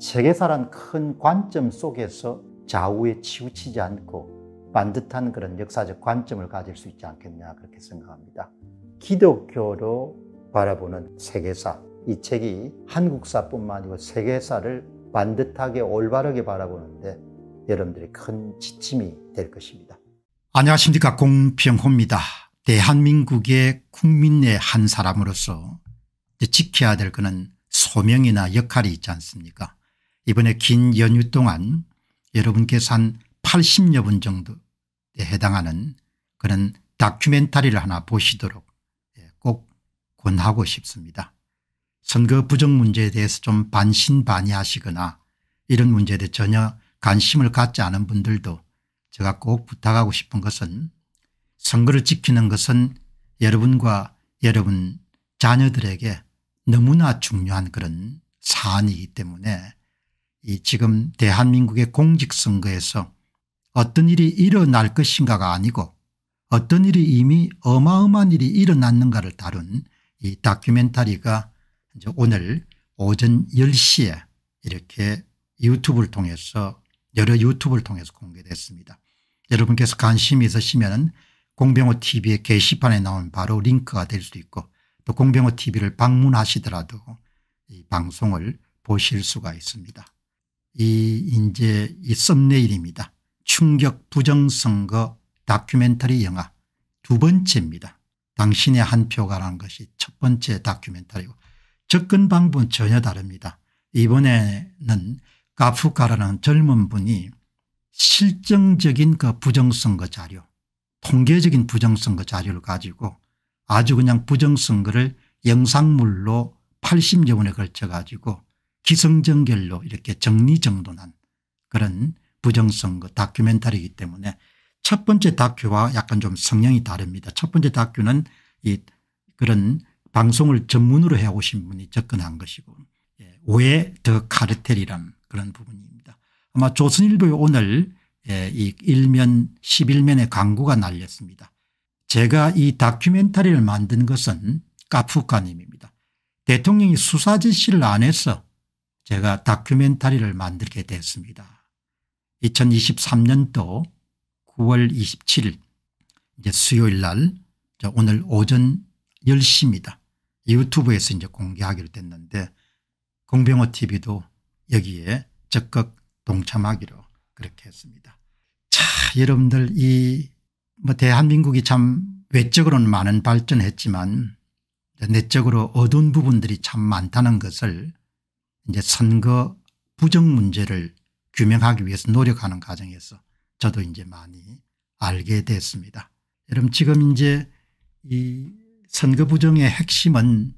세계사란 큰 관점 속에서 좌우에 치우치지 않고 반듯한 그런 역사적 관점을 가질 수 있지 않겠냐 그렇게 생각합니다. 기독교로 바라보는 세계사 이 책이 한국사뿐만 아니고 세계사를 반듯하게 올바르게 바라보는데 여러분들이 큰 지침이 될 것입니다. 안녕하십니까 공평호입니다 대한민국의 국민의 한 사람으로서 지켜야 될 것은 소명이나 역할이 있지 않습니까? 이번에 긴 연휴 동안 여러분께산 80여 분 정도에 해당하는 그런 다큐멘터리를 하나 보시도록 예, 꼭 권하고 싶습니다. 선거 부정 문제에 대해서 좀 반신반의하시거나 이런 문제에 대해 전혀 관심을 갖지 않은 분들도 제가 꼭 부탁하고 싶은 것은 선거를 지키는 것은 여러분과 여러분 자녀들에게 너무나 중요한 그런 사안이기 때문에 이 지금 대한민국의 공직선거에서 어떤 일이 일어날 것인가가 아니고 어떤 일이 이미 어마어마한 일이 일어났는가를 다룬 이 다큐멘터리가 이제 오늘 오전 10시에 이렇게 유튜브를 통해서 여러 유튜브를 통해서 공개됐습니다. 여러분께서 관심이 있으시면 공병호 TV의 게시판에 나온 바로 링크가 될 수 있고 또 공병호 TV를 방문하시더라도 이 방송을 보실 수가 있습니다. 이 이제 이 썸네일입니다. 충격 부정선거 다큐멘터리 영화 두 번째입니다. 당신의 한 표가라는 것이 첫 번째 다큐멘터리고 접근 방법은 전혀 다릅니다. 이번에는 가프카라는 젊은 분이 실정적인 그 부정선거 자료 통계적인 부정선거 자료를 가지고 아주 그냥 부정선거를 영상물로 80여 분에 걸쳐 가지고 기성전결로 이렇게 정리정돈한 그런 부정선거 다큐멘터리이기 때문에 첫 번째 다큐와 약간 좀 성향이 다릅니다. 첫 번째 다큐는 이 그런 방송을 전문으로 해오신 분이 접근한 것이고 예, 오해 더 카르텔이란 그런 부분입니다. 아마 조선일보에 오늘 예, 이 1면 11면의 광고가 날렸습니다. 제가 이 다큐멘터리를 만든 것은 까푸카님입니다. 대통령이 수사 지시를 안 해서 제가 다큐멘터리를 만들게 됐습니다. 2023년도 9월 27일 이제 수요일 날 오늘 오전 10시입니다. 유튜브에서 이제 공개하기로 됐는데 공병호 tv도 여기에 적극 동참하기로 그렇게 했습니다. 자 여러분들 이 뭐 대한민국이 참 외적으로는 많은 발전했지만 내적으로 어두운 부분들이 참 많다는 것을 이제 선거 부정 문제를 규명하기 위해서 노력하는 과정에서 저도 이제 많이 알게 됐습니다. 여러분 지금 이제 이 선거 부정의 핵심은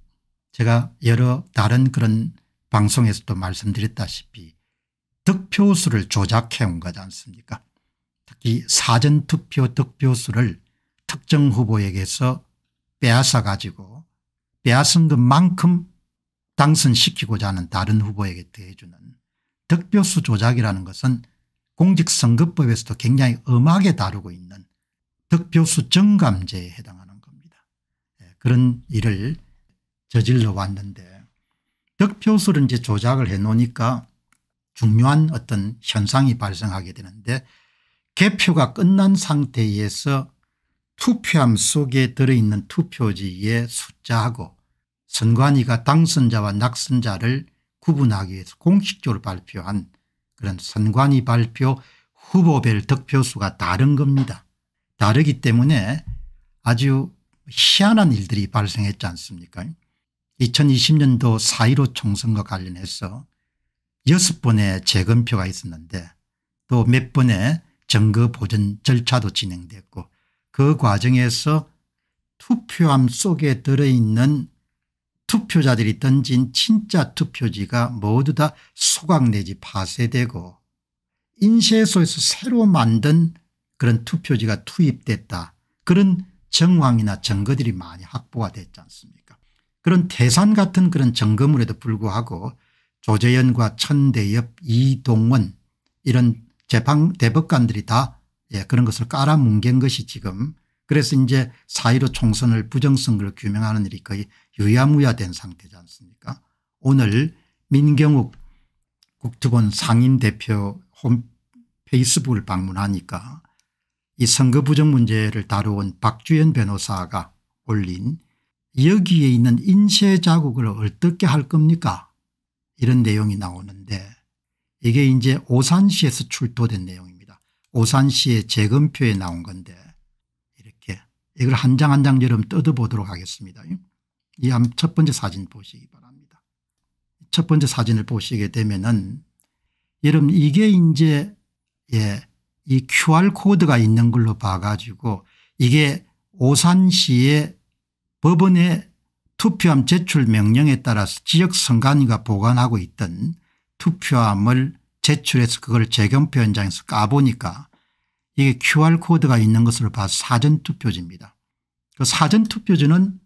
제가 여러 다른 그런 방송에서도 말씀드렸다시피 득표수를 조작해온 거지 않습니까 특히 사전투표 득표수를 특정 후보에게서 빼앗아 가지고 빼앗은 것만큼 당선시키고자 하는 다른 후보에게 대해주는 득표수 조작이라는 것은 공직선거법에서도 굉장히 엄하게 다루고 있는 득표수 정감제에 해당하는 겁니다. 예, 그런 일을 저질러 왔는데 득표수를 이제 조작을 해놓으니까 중요한 어떤 현상이 발생하게 되는데 개표가 끝난 상태에서 투표함 속에 들어있는 투표지의 숫자하고 선관위가 당선자와 낙선자를 구분하기 위해서 공식적으로 발표한 그런 선관위 발표 후보별 득표수가 다른 겁니다. 다르기 때문에 아주 희한한 일들이 발생했지 않습니까 2020년도 4.15 총선과 관련해서 6 번의 재검표가 있었는데 또 몇 번의 정거 보전 절차도 진행됐고 그 과정에서 투표함 속에 들어있는 투표자들이 던진 진짜 투표지가 모두 다 소각 내지 파쇄되고 인쇄소에서 새로 만든 그런 투표지가 투입됐다 그런 정황이나 증거들이 많이 확보가 됐지 않습니까 그런 대산 같은 그런 증거물에도 불구하고 조재연과 천대엽 이동원 이런 재판 대법관들이 다 예, 그런 것을 깔아뭉갠 것이 지금 그래서 이제 사1로 총선을 부정선거를 규명하는 일이 거의 유야무야 된 상태지 않습니까 오늘 민경욱 국토본 상임대표 홈 페이스북을 방문하니까 이 선거 부정 문제를 다루온 박주현 변호사가 올린 여기에 있는 인쇄 자국을 어떻게 할 겁니까 이런 내용이 나오는데 이게 이제 오산시에서 출토된 내용입니다. 오산시의 재검표에 나온 건데 이걸 한 장 한 장처럼 뜯어보도록 하겠습니다. 이첫 번째 사진 보시기 바랍니다. 첫 번째 사진을 보시게 되면은 여러분 이게 이제 예, 이 QR코드가 있는 걸로 봐가지고 이게 오산시의 법원의 투표함 제출 명령에 따라서 지역 선관위가 보관하고 있던 투표함을 제출해서 그걸 재경표 현장에서 까보니까 이게 QR코드가 있는 것을 봐서 사전투표지입니다. 그 사전투표지는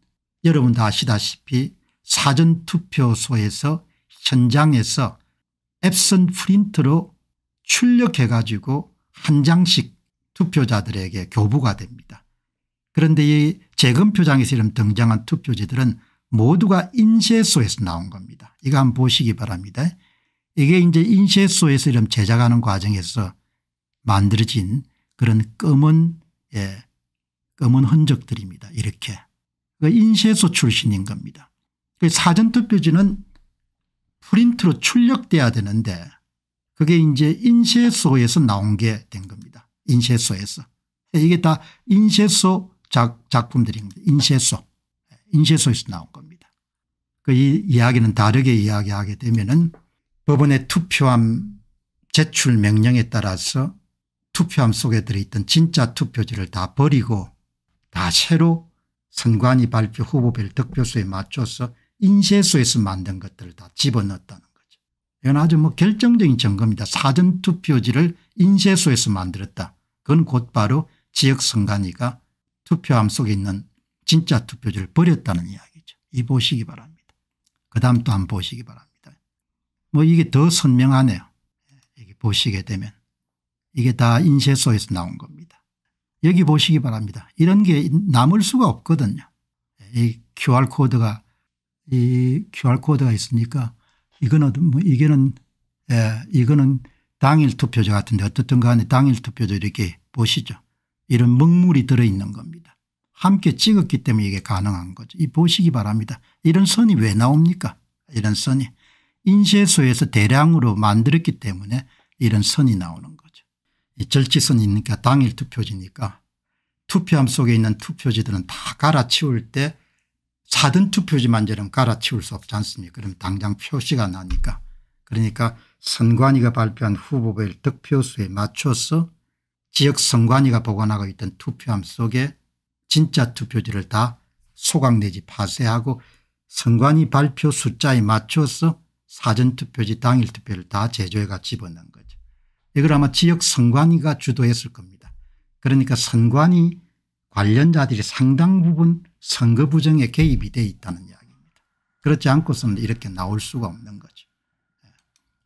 여러분 다 아시다시피 사전투표소에서 현장에서 앱선 프린트로 출력해 가지고 한 장씩 투표자들에게 교부가 됩니다. 그런데 이 재검표장에서 이름 등장한 투표지들은 모두가 인쇄소에서 나온 겁니다. 이거 한번 보시기 바랍니다. 이게 이제 인쇄소에서 이름 제작하는 과정에서 만들어진 그런 검은 예, 검은 흔적들입니다. 이렇게 인쇄소 출신인 겁니다. 그 사전투표지는 프린트로 출력돼야 되는데 그게 이제 인쇄소에서 나온 게 된 겁니다. 인쇄소에서. 이게 다 인쇄소 작, 작품들입니다. 인쇄소. 예, 인쇄소에서 나온 겁니다. 그이 이야기는 다르게 이야기하게 되면 은 법원의 투표함 제출 명령에 따라서 투표함 속에 들어있던 진짜 투표지를 다 버리고 다 새로 선관위 발표 후보별 득표수에 맞춰서 인쇄소에서 만든 것들을 다 집어넣었다는 거죠. 이건 아주 뭐 결정적인 점검이다. 사전투표지를 인쇄소에서 만들었다. 그건 곧바로 지역선관위가 투표함 속에 있는 진짜 투표지를 버렸다는 이야기죠. 이 보시기 바랍니다. 그 다음 또한 보시기 바랍니다. 뭐 이게 더 선명하네요. 이게 보시게 되면. 이게 다 인쇄소에서 나온 겁니다. 여기 보시기 바랍니다. 이런 게 남을 수가 없거든요. 이 QR코드가 이 QR코드가 있으니까 이거는 뭐 이게는 예, 이거는 당일 투표자 같은데 어떻든 간에 당일 투표자 이렇게 보시죠. 이런 먹물이 들어있는 겁니다. 함께 찍었기 때문에 이게 가능한 거죠. 이 보시기 바랍니다. 이런 선이 왜 나옵니까 이런 선이 인쇄소에서 대량으로 만들었기 때문에 이런 선이 나오는 거예요. 절지선이니까 당일 투표지니까 투표함 속에 있는 투표지들은 다 갈아치울 때 사든 투표지만저럼 갈아치울 수 없지 않습니까 그럼 당장 표시가 나니까 그러니까 선관위가 발표한 후보별 득표수에 맞춰서 지역 선관위가 보관하고 있던 투표함 속에 진짜 투표지를 다 소각 내지 파쇄하고 선관위 발표 숫자에 맞춰서 사전투표지 당일투표를 다 제조해가 집어넣은 거예요. 이걸 아마 지역 선관위가 주도했을 겁니다. 그러니까 선관위 관련자들이 상당 부분 선거 부정에 개입이 돼 있다는 이야기입니다. 그렇지 않고서는 이렇게 나올 수가 없는 거죠. 예.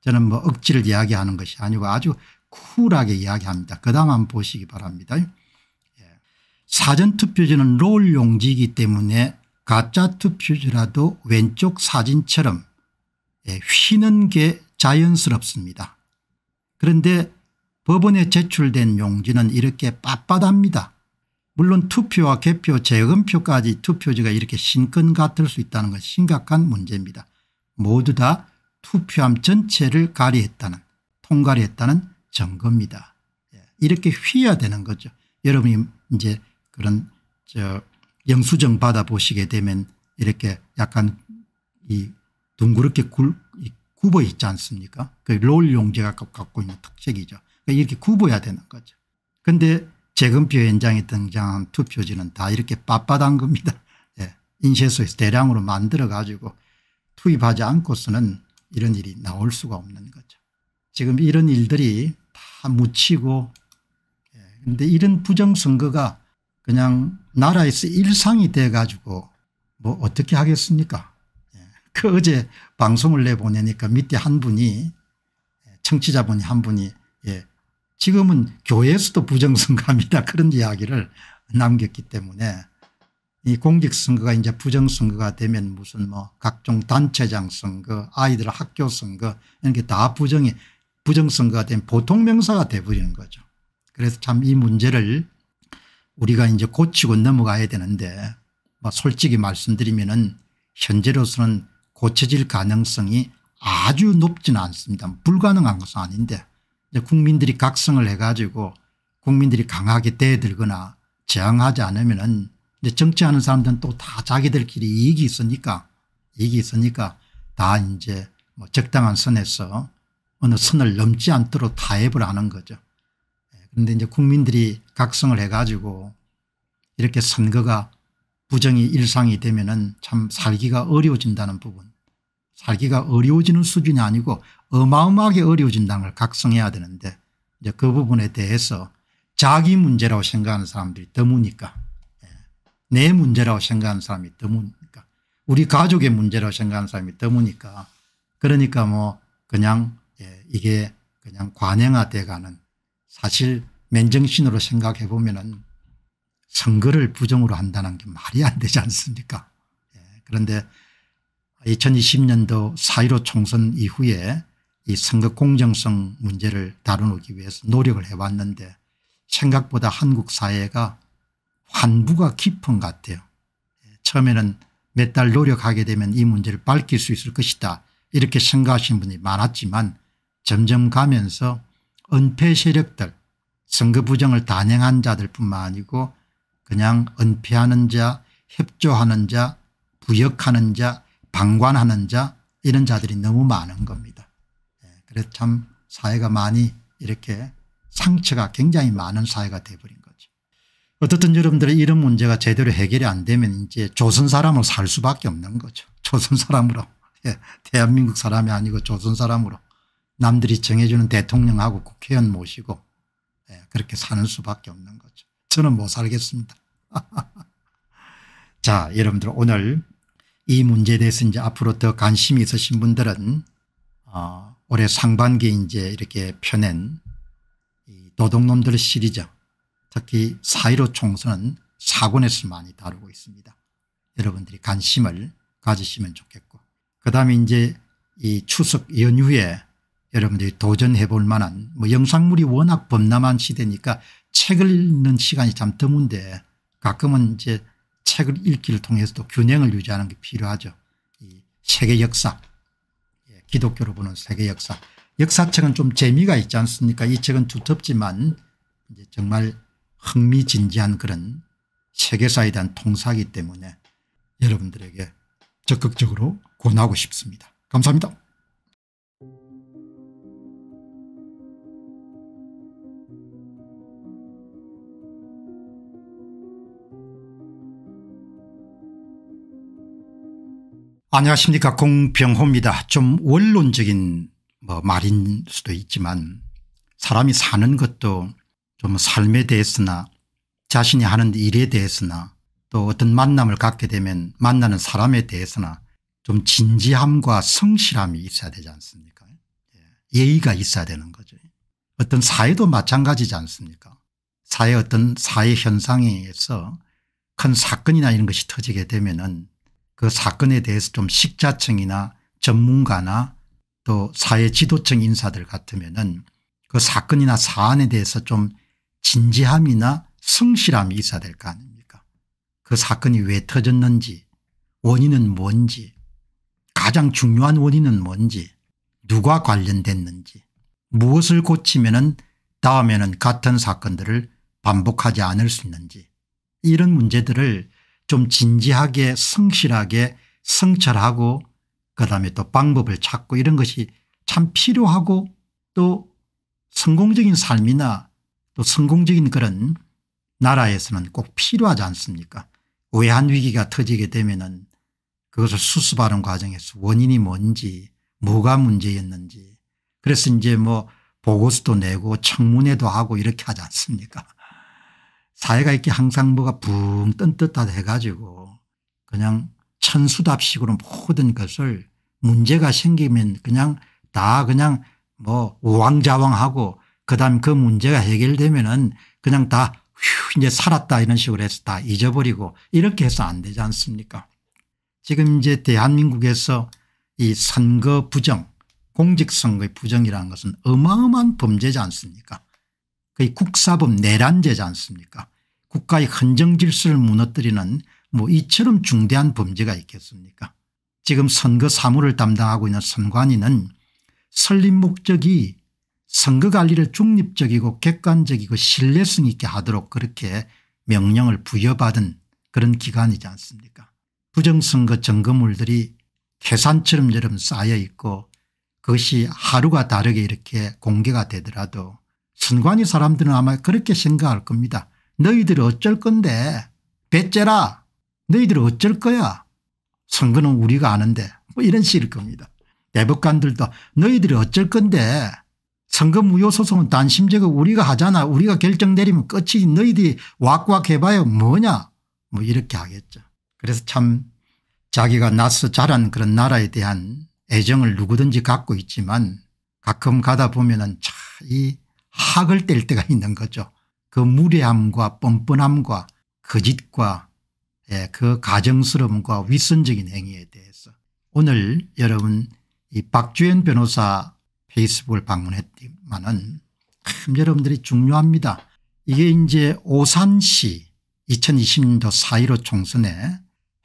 저는 뭐 억지를 이야기하는 것이 아니고 아주 쿨하게 이야기합니다. 그 다음 한번 보시기 바랍니다. 예. 사전투표지는 롤 용지이기 때문에 가짜 투표지라도 왼쪽 사진처럼 예, 휘는 게 자연스럽습니다. 그런데 법원에 제출된 용지는 이렇게 빳빳합니다. 물론 투표와 개표 재검표까지 투표지가 이렇게 신권 같을 수 있다는 건 심각한 문제입니다. 모두 다 투표함 전체를 가리했다는 통과리 했다는 증거입니다. 예, 이렇게 휘어야 되는 거죠. 여러분이 이제 그런 저 영수증 받아보시게 되면 이렇게 약간 이 둥그렇게 굴, 굽어 있지 않습니까 그 롤 용제가 갖고 있는 특색이죠. 그러니까 이렇게 굽어야 되는 거죠. 그런데 재검표 현장에 등장한 투표지는 다 이렇게 빳빳한 겁니다. 예. 인쇄소에서 대량으로 만들어 가지고 투입하지 않고서는 이런 일이 나올 수가 없는 거죠. 지금 이런 일들이 다 묻히고 그런데 예. 이런 부정선거가 그냥 나라에서 일상이 돼 가지고 뭐 어떻게 하겠습니까 예. 그 어제 방송을 내보내니까 밑에 한 분이 청취자분이 한 분이 예 지금은 교회에서도 부정선거합니다 그런 이야기를 남겼기 때문에 이 공직선거가 이제 부정선거가 되면 무슨 뭐 각종 단체장 선거 아이들 학교 선거 이렇게 다 부정이 부정선거가 되면 보통 명사가 돼버리는 거죠. 그래서 참 이 문제를 우리가 이제 고치고 넘어가야 되는데 뭐 솔직히 말씀드리면은 현재로서는 고쳐질 가능성이 아주 높지는 않습니다. 불가능한 것은 아닌데 국민들이 각성을 해가지고 국민들이 강하게 대들거나 저항하지 않으면은 정치하는 사람들은 또 다 자기들끼리 이익이 있으니까 이익이 있으니까 다 이제 뭐 적당한 선에서 어느 선을 넘지 않도록 타협을 하는 거죠. 예, 그런데 이제 국민들이 각성을 해가지고 이렇게 선거가 부정이 일상이 되면 참 살기가 어려워진다는 부분 살기가 어려워지는 수준이 아니고 어마어마하게 어려워진다는 걸 각성해야 되는데 이제 그 부분에 대해서 자기 문제라고 생각하는 사람들이 드무니까 예. 내 문제라고 생각하는 사람이 드무니까 우리 가족의 문제라고 생각하는 사람이 드무니까 그러니까 뭐 그냥 예, 이게 그냥 관행화돼가는 사실 맨정신으로 생각해 보면은 선거를 부정으로 한다는 게 말이 안 되지 않습니까 예, 그런데 2020년도 4.15 총선 이후에 이 선거 공정성 문제를 다루기 위해서 노력을 해왔는데 생각보다 한국 사회가 환부가 깊은 것 같아요. 예, 처음에는 몇 달 노력하게 되면 이 문제를 밝힐 수 있을 것이다 이렇게 생각하신 분이 많았지만 점점 가면서 은폐 세력들 선거 부정을 단행한 자들 뿐만 아니고 그냥 은폐하는 자 협조하는 자 부역하는 자 방관하는 자 이런 자들이 너무 많은 겁니다. 예, 그래서 참 사회가 많이 이렇게 상처가 굉장히 많은 사회가 돼버린 거죠. 어떻든 여러분들 이런 문제가 제대로 해결이 안 되면 이제 조선 사람으로 살 수밖에 없는 거죠. 조선 사람으로 예, 대한민국 사람이 아니고 조선 사람으로 남들이 정해주는 대통령하고 국회의원 모시고 예, 그렇게 사는 수밖에 없는 거죠. 저는 못 살겠습니다. 자 여러분들 오늘 이 문제에 대해서 이제 앞으로 더 관심이 있으신 분들은 어, 올해 상반기에 이제 이렇게 펴낸 도둑놈들 시리즈 특히 사1 5 총선은 사권에서 많이 다루고 있습니다. 여러분들이 관심을 가지시면 좋겠고 그 다음에 이제 이 추석 연휴에 여러분들이 도전해 볼 만한 뭐 영상물이 워낙 범람한 시대니까 책을 읽는 시간이 참 드문데 가끔은 이제 책을 읽기를 통해서도 균형을 유지하는 게 필요하죠. 이 세계 역사 예, 기독교로 보는 세계 역사 역사책은 좀 재미가 있지 않습니까 이 책은 두텁지만 이제 정말 흥미진진한 그런 세계사에 대한 통사기 이 때문에 여러분들에게 적극적으로 권하고 싶습니다. 감사합니다. 안녕하십니까 공병호입니다. 좀 원론적인 뭐 말인 수도 있지만 사람이 사는 것도 좀 삶에 대해서나 자신이 하는 일에 대해서나 또 어떤 만남을 갖게 되면 만나는 사람에 대해서나 좀 진지함과 성실함이 있어야 되지 않습니까 예, 예의가 있어야 되는 거죠. 어떤 사회도 마찬가지지 않습니까 사회 어떤 사회 현상에 의해서 큰 사건이나 이런 것이 터지게 되면 은그 사건에 대해서 좀 식자층이나 전문가나 또 사회 지도층 인사들 같으면은 그 사건이나 사안에 대해서 좀 진지함이나 성실함이 있어야 될 거 아닙니까 그 사건이 왜 터졌는지 원인은 뭔지 가장 중요한 원인은 뭔지 누가 관련됐는지 무엇을 고치면 다음에는 같은 사건들을 반복하지 않을 수 있는지 이런 문제들을 좀 진지하게 성실하게 성찰하고 그다음에 또 방법을 찾고 이런 것이 참 필요하고 또 성공적인 삶이나 또 성공적인 그런 나라에서는 꼭 필요하지 않습니까 외환 위기가 터지게 되면 은 그것을 수습하는 과정에서 원인이 뭔지 뭐가 문제였는지 그래서 이제 뭐 보고서도 내고 청문회도 하고 이렇게 하지 않습니까 사회가 이렇게 항상 뭐가 붕뜬뜻하다 해가지고 그냥 천수답식으로 모든 것을 문제가 생기면 그냥 다 그냥 뭐 우왕좌왕하고 그다음 그 문제가 해결되면은 그냥 다 휴 이제 살았다 이런 식으로 해서 다 잊어버리고 이렇게 해서 안 되지 않습니까 지금 이제 대한민국에서 이 선거 부정 공직선거의 부정이라는 것은 어마어마한 범죄지 않습니까 그의 국사법 내란죄지 않습니까 국가의 헌정 질서를 무너뜨리는 뭐 이처럼 중대한 범죄가 있겠습니까 지금 선거 사무를 담당하고 있는 선관위는 설립 목적이 선거 관리를 중립적이고 객관적이고 신뢰성 있게 하도록 그렇게 명령을 부여받은 그런 기관이지 않습니까 부정선거 점검물들이 태산처럼 저럼 쌓여 있고 그것이 하루가 다르게 이렇게 공개가 되더라도 선관위 사람들은 아마 그렇게 생각할 겁니다. 너희들 어쩔 건데 배째라 너희들 어쩔 거야 선거는 우리가 아는데 뭐 이런 식일 겁니다. 대법관들도 너희들 어쩔 건데 선거 무효 소송은 단심제가 우리가 하잖아 우리가 결정 내리면 끝이 너희들이 왁왁 해봐야 뭐냐 뭐 이렇게 하겠죠. 그래서 참 자기가 낳서 자란 그런 나라에 대한 애정을 누구든지 갖고 있지만 가끔 가다 보면 은이 학을 뗄 때가 있는 거죠. 그 무례함과 뻔뻔함과 거짓과 그 예, 그 가정스러움과 윗선적인 행위에 대해서 오늘 여러분 이 박주현 변호사 페이스북을 방문했지만은 참 여러분들이 중요합니다. 이게 이제 오산시 2020년도 4.15 총선에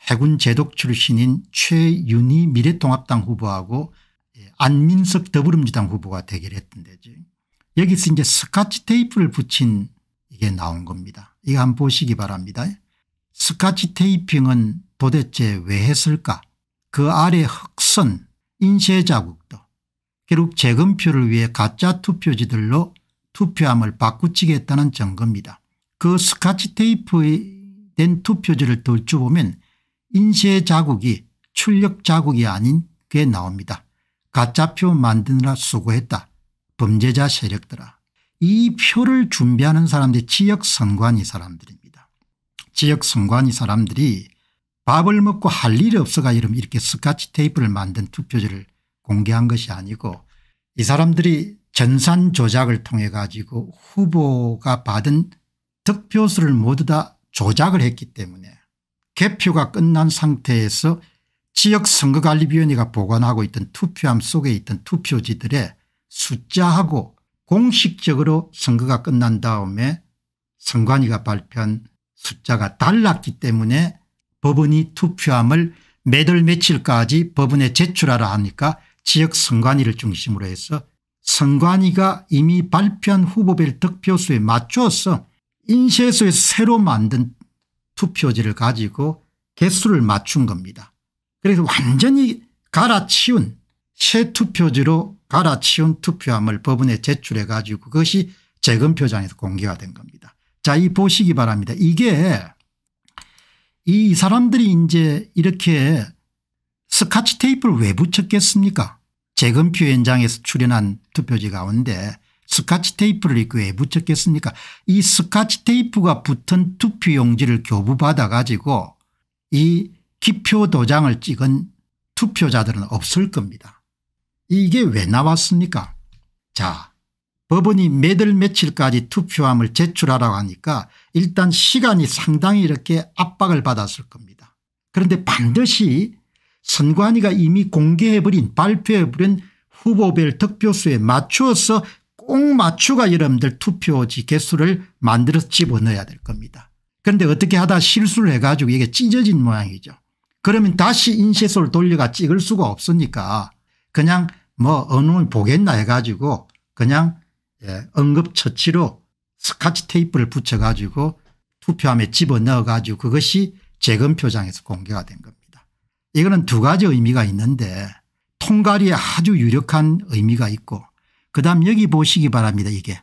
해군 제독 출신인 최윤희 미래통합당 후보하고 예, 안민석 더불어민주당 후보가 대결했던 데지. 여기서 이제 스카치 테이프를 붙인 이게 나온 겁니다. 이거 한번 보시기 바랍니다. 스카치 테이핑은 도대체 왜 했을까 그 아래 흑선 인쇄 자국도 결국 재검표를 위해 가짜 투표지들로 투표함을 바꾸치겠다는 증거입니다. 그 스카치 테이프에 된 투표지를 돌주보면 인쇄 자국이 출력 자국이 아닌 게 나옵니다. 가짜표 만드느라 수고했다. 범죄자 세력들아 이 표를 준비하는 사람들 이 지역 선관위 사람들입니다. 지역 선관위 사람들이 밥을 먹고 할 일이 없어가 이름 이렇게 스카치 테이프를 만든 투표지를 공개한 것이 아니고 이 사람들이 전산 조작을 통해 가지고 후보가 받은 득표수를 모두 다 조작을 했기 때문에 개표가 끝난 상태에서 지역선거관리위원회가 보관하고 있던 투표함 속에 있던 투표지들의 숫자하고 공식적으로 선거가 끝난 다음에 선관위가 발표한 숫자가 달랐기 때문에 법원이 투표함을 매달 며칠까지 법원에 제출하라 하니까 지역 선관위를 중심으로 해서 선관위가 이미 발표한 후보별 득표수에 맞춰서 인쇄소에서 새로 만든 투표지를 가지고 개수를 맞춘 겁니다. 그래서 완전히 갈아치운 새 투표지로 갈아치운 투표함을 법원에 제출해 가지고 그것이 재검표장에서 공개가 된 겁니다. 자, 이 보시기 바랍니다. 이게 이 사람들이 이제 이렇게 스카치 테이프를 왜 붙였겠습니까? 재검표 현장에서 출연한 투표지 가운데 스카치 테이프를 입고 왜 붙였겠습니까? 이 스카치 테이프가 붙은 투표 용지를 교부받아 가지고 이 기표 도장을 찍은 투표자들은 없을 겁니다. 이게 왜 나왔습니까 자 법원이 몇 월 며칠까지 투표함을 제출하라고 하니까 일단 시간이 상당히 이렇게 압박을 받았을 겁니다. 그런데 반드시 선관위가 이미 공개해버린 발표해버린 후보별 득표수에 맞추어서 꼭 맞추가 여러분들 투표지 개수를 만들어서 집어넣어야 될 겁니다. 그런데 어떻게 하다 실수를 해가지고 이게 찢어진 모양이죠. 그러면 다시 인쇄소를 돌려가 찍을 수가 없으니까 그냥 뭐 어느 보겠나 해가지고 그냥 예, 응급처치로 스카치 테이프를 붙여가지고 투표함에 집어넣어가지고 그것이 재검표장에서 공개가 된 겁니다. 이거는 두 가지 의미가 있는데 통갈리에 아주 유력한 의미가 있고 그다음 여기 보시기 바랍니다 이게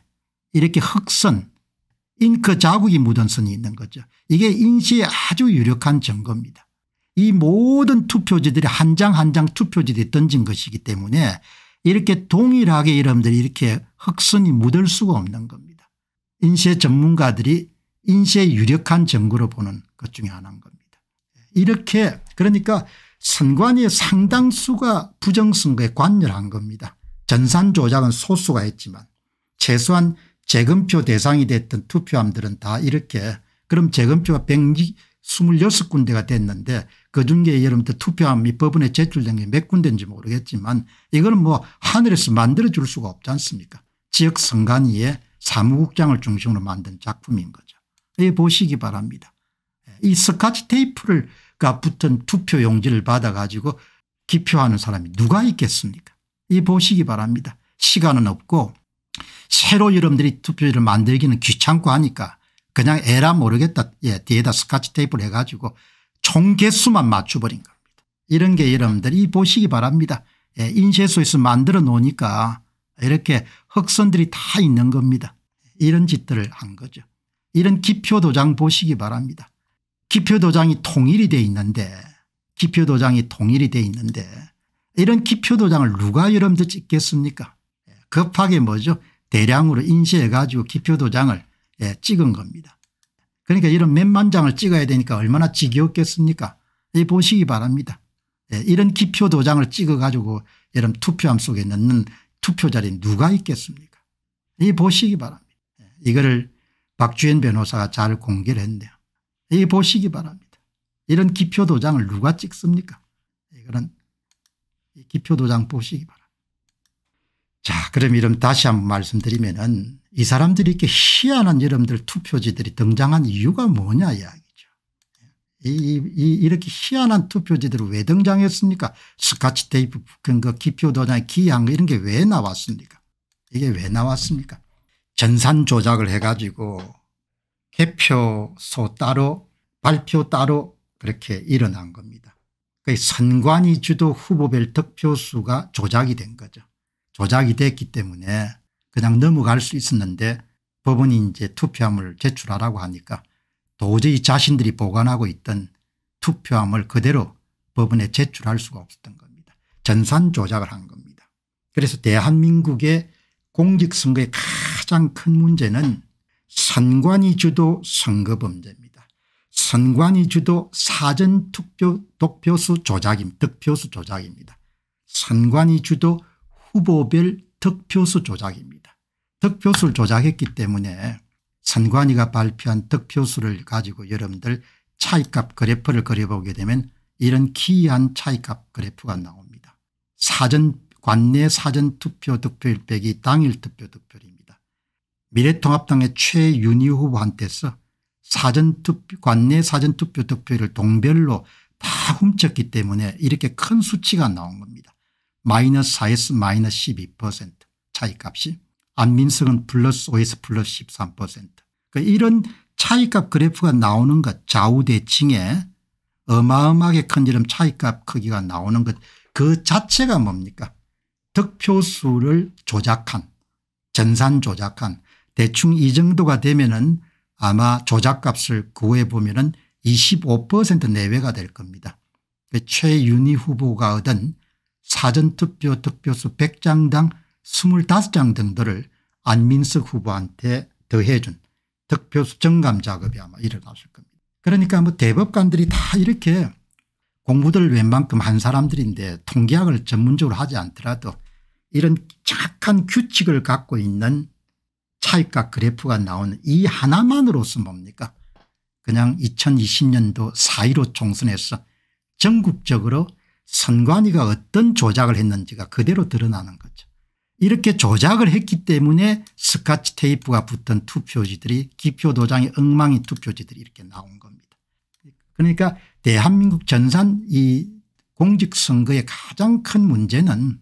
이렇게 흑선 잉크 자국이 묻은 선이 있는 거죠. 이게 인시에 아주 유력한 증거입니다. 이 모든 투표지들이 한 장 한 장 투표지들이 던진 것이기 때문에 이렇게 동일하게 이름들이 이렇게 흑선이 묻을 수가 없는 겁니다. 인쇄 전문가들이 인쇄 유력한 증거로 보는 것 중에 하나인 겁니다. 이렇게 그러니까 선관위의 상당수가 부정선거에 관여한 겁니다. 전산 조작은 소수가 했지만 최소한 재검표 대상이 됐던 투표함들은 다 이렇게 그럼 재검표가 126군데가 됐는데 그 중에 여러분들 투표함 이 법원에 제출된 게 몇 군데인지 모르겠지만 이거는 뭐 하늘에서 만들어줄 수가 없지 않습니까 지역 선관위의 사무국장을 중심으로 만든 작품인 거죠. 이 예, 보시기 바랍니다. 예, 이 스카치 테이프를 붙은 투표 용지를 받아 가지고 기표하는 사람이 누가 있겠습니까 이 보시기 바랍니다. 시간은 없고 새로 여러분들이 투표지를 만들기는 귀찮고 하니까 그냥 에라 모르겠다 예, 뒤에다 스카치 테이프를 해가지고 총 개수만 맞춰버린 겁니다. 이런 게 여러분들이 보시기 바랍니다. 예, 인쇄소에서 만들어 놓으니까 이렇게 흑선들이 다 있는 겁니다. 이런 짓들을 한 거죠. 이런 기표도장 보시기 바랍니다. 기표도장이 통일이 돼 있는데 기표도장이 통일이 돼 있는데 이런 기표도장을 누가 여러분들 찍겠습니까 예, 급하게 뭐죠 대량으로 인쇄해 가지고 기표도장을 예, 찍은 겁니다. 그러니까 이런 몇만 장을 찍어야 되니까 얼마나 지겹겠습니까 이 예, 보시기 바랍니다. 예, 이런 기표 도장을 찍어 가지고 이런 투표함 속에 넣는 투표자리 누가 있겠습니까 이 보시기 바랍니다. 예, 이거를 박주현 변호사가 잘 공개를 했네요. 이 보시기 바랍니다. 이런 기표 도장을 누가 찍습니까 예, 이거는 기표 도장 보시기 바랍니다. 자 그럼 이름 다시 한 번 말씀드리면은 이 사람들이 이렇게 희한한 이름들 투표지들이 등장한 이유가 뭐냐 이야기죠. 이, 이, 이렇게 희한한 투표지들이 왜 등장했습니까 스카치 테이프 붙은 거 기표도장 기한 거 이런 게 왜 나왔습니까 이게 왜 나왔습니까 전산 조작을 해가지고 개표소 따로 발표 따로 그렇게 일어난 겁니다. 선관위 주도 후보별 득표수가 조작이 된 거죠. 조작이 됐기 때문에 그냥 넘어갈 수 있었는데 법원이 이제 투표함을 제출하라고 하니까 도저히 자신들이 보관하고 있던 투표함을 그대로 법원에 제출할 수가 없었던 겁니다. 전산 조작을 한 겁니다. 그래서 대한민국의 공직선거의 가장 큰 문제는 선관위 주도 선거범죄입니다. 선관위 주도 사전투표 독표수 조작임 득표수 조작입니다. 선관위 주도 후보별 득표수 조작입니다. 득표수를 조작했기 때문에 선관위가 발표한 득표수를 가지고 여러분들 차이값 그래프를 그려보게 되면 이런 기이한 차이값 그래프가 나옵니다. 사전 관내 사전투표 득표율 빼기 당일 투표 득표율입니다. 미래통합당의 최윤희 후보한테서 사전투표 관내 사전투표 득표율을 동별로 다 훔쳤기 때문에 이렇게 큰 수치가 나온 겁니다. 마이너스 4에서 마이너스 12% 차이값이 안민석은 플러스 5에서 플러스 13%그 그러니까 이런 차이값 그래프가 나오는 것 좌우대칭에 어마어마하게 큰 이름 차이값 크기가 나오는 것 그 자체가 뭡니까 득표수를 조작한 전산 조작한 대충 이 정도가 되면 은 아마 조작값을 구해보면 은25% 내외가 될 겁니다. 그 최윤희 후보가 얻은 사전투표 득표수 100장당 25장 등들을 안민석 후보한테 더해준 득표수 정감 작업이 아마 일어났을 겁니다. 그러니까 뭐 대법관들이 다 이렇게 공부들 웬만큼 한 사람들인데 통계학을 전문적으로 하지 않더라도 이런 착한 규칙을 갖고 있는 차익과 그래프가 나오는 이 하나만으로서 뭡니까 그냥 2020년도 4.15 총선에서 전국적으로 선관위가 어떤 조작을 했는지가 그대로 드러나는 거죠. 이렇게 조작을 했기 때문에 스카치 테이프가 붙은 투표지들이 기표 도장의 엉망이 투표지들이 이렇게 나온 겁니다. 그러니까 대한민국 전산 이 공직선거의 가장 큰 문제는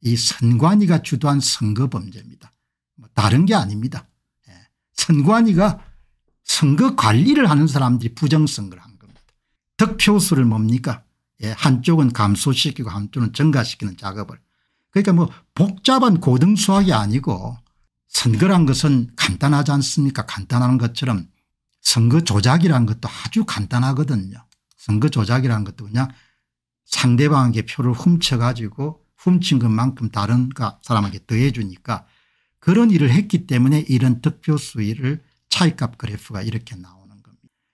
이 선관위가 주도한 선거 범죄입니다. 뭐 다른 게 아닙니다. 예. 선관위가 선거 관리를 하는 사람들이 부정선거를 한 겁니다. 득표수를 뭡니까 예, 한쪽은 감소시키고 한쪽은 증가시키는 작업을 그러니까 뭐 복잡한 고등수학이 아니고 선거란 것은 간단하지 않습니까 간단한 것처럼 선거 조작이란 것도 아주 간단하거든요. 선거 조작이란 것도 그냥 상대방에게 표를 훔쳐가지고 훔친 것만큼 다른 사람에게 더해주니까 그런 일을 했기 때문에 이런 득표 수위를 차이값 그래프가 이렇게 나옵니다.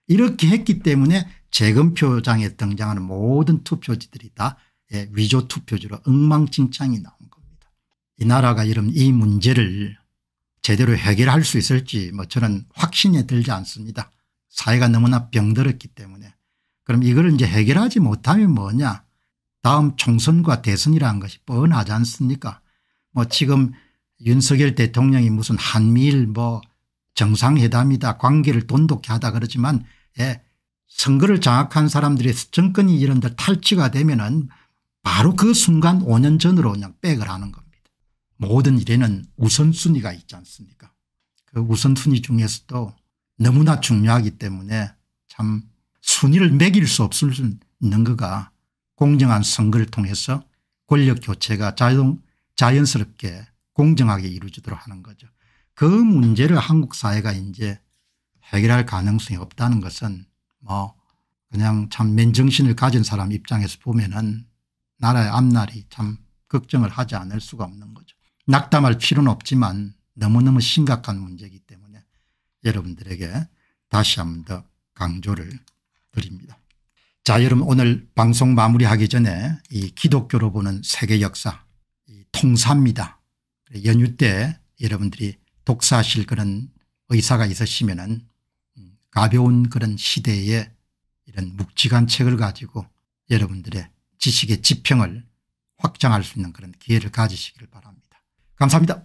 이렇게 했기 때문에 재검표장에 등장하는 모든 투표지들이 다 예, 위조 투표지로 엉망진창이 나온 겁니다. 이 나라가 이런 이 문제를 제대로 해결할 수 있을지 뭐 저는 확신이 들지 않습니다. 사회가 너무나 병들었기 때문에 그럼 이걸 이제 해결하지 못하면 뭐냐 다음 총선과 대선이라는 것이 뻔하지 않습니까 뭐 지금 윤석열 대통령이 무슨 한미일 뭐 정상회담이다 관계를 돈독히 하다 그러지만 예, 선거를 장악한 사람들이 정권이 이런데 탈취가 되면 은 바로 그 순간 5년 전으로 그냥 백을 하는 겁니다. 모든 일에는 우선순위가 있지 않습니까 그 우선순위 중에서도 너무나 중요하기 때문에 참 순위를 매길 수 없을 수 있는 거가 공정한 선거를 통해서 권력 교체가 자연스럽게 공정하게 이루어지도록 하는 거죠. 그 문제를 한국 사회가 이제 해결할 가능성이 없다는 것은 뭐 그냥 참 맨정신을 가진 사람 입장에서 보면은 나라의 앞날이 참 걱정을 하지 않을 수가 없는 거죠. 낙담할 필요는 없지만 너무너무 심각한 문제이기 때문에 여러분들에게 다시 한 번 더 강조를 드립니다. 자 여러분 오늘 방송 마무리하기 전에 이 기독교로 보는 세계 역사 이 통사입니다. 연휴 때 여러분들이 독사하실 그런 의사가 있으시면 은 가벼운 그런 시대에 이런 묵직한 책을 가지고 여러분들의 지식의 지평을 확장할 수 있는 그런 기회를 가지시길 바랍니다. 감사합니다.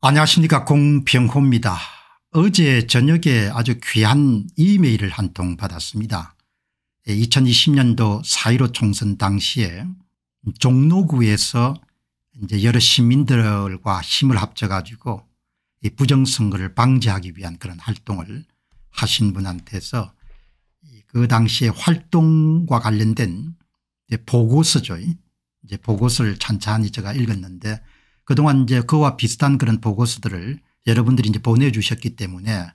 안녕하십니까 공병호입니다. 어제 저녁에 아주 귀한 이메일을 한 통 받았습니다. 2020년도 예, 4.15 총선 당시에 종로구에서 이제 여러 시민들과 힘을 합쳐 가지고 부정선거를 방지하기 위한 그런 활동을 하신 분한테서 그 당시에 활동과 관련된 보고서죠. 이제 보고서를 찬찬히 제가 읽었는데 그동안 이제 그와 비슷한 그런 보고서들을 여러분들이 이제 보내주셨기 때문에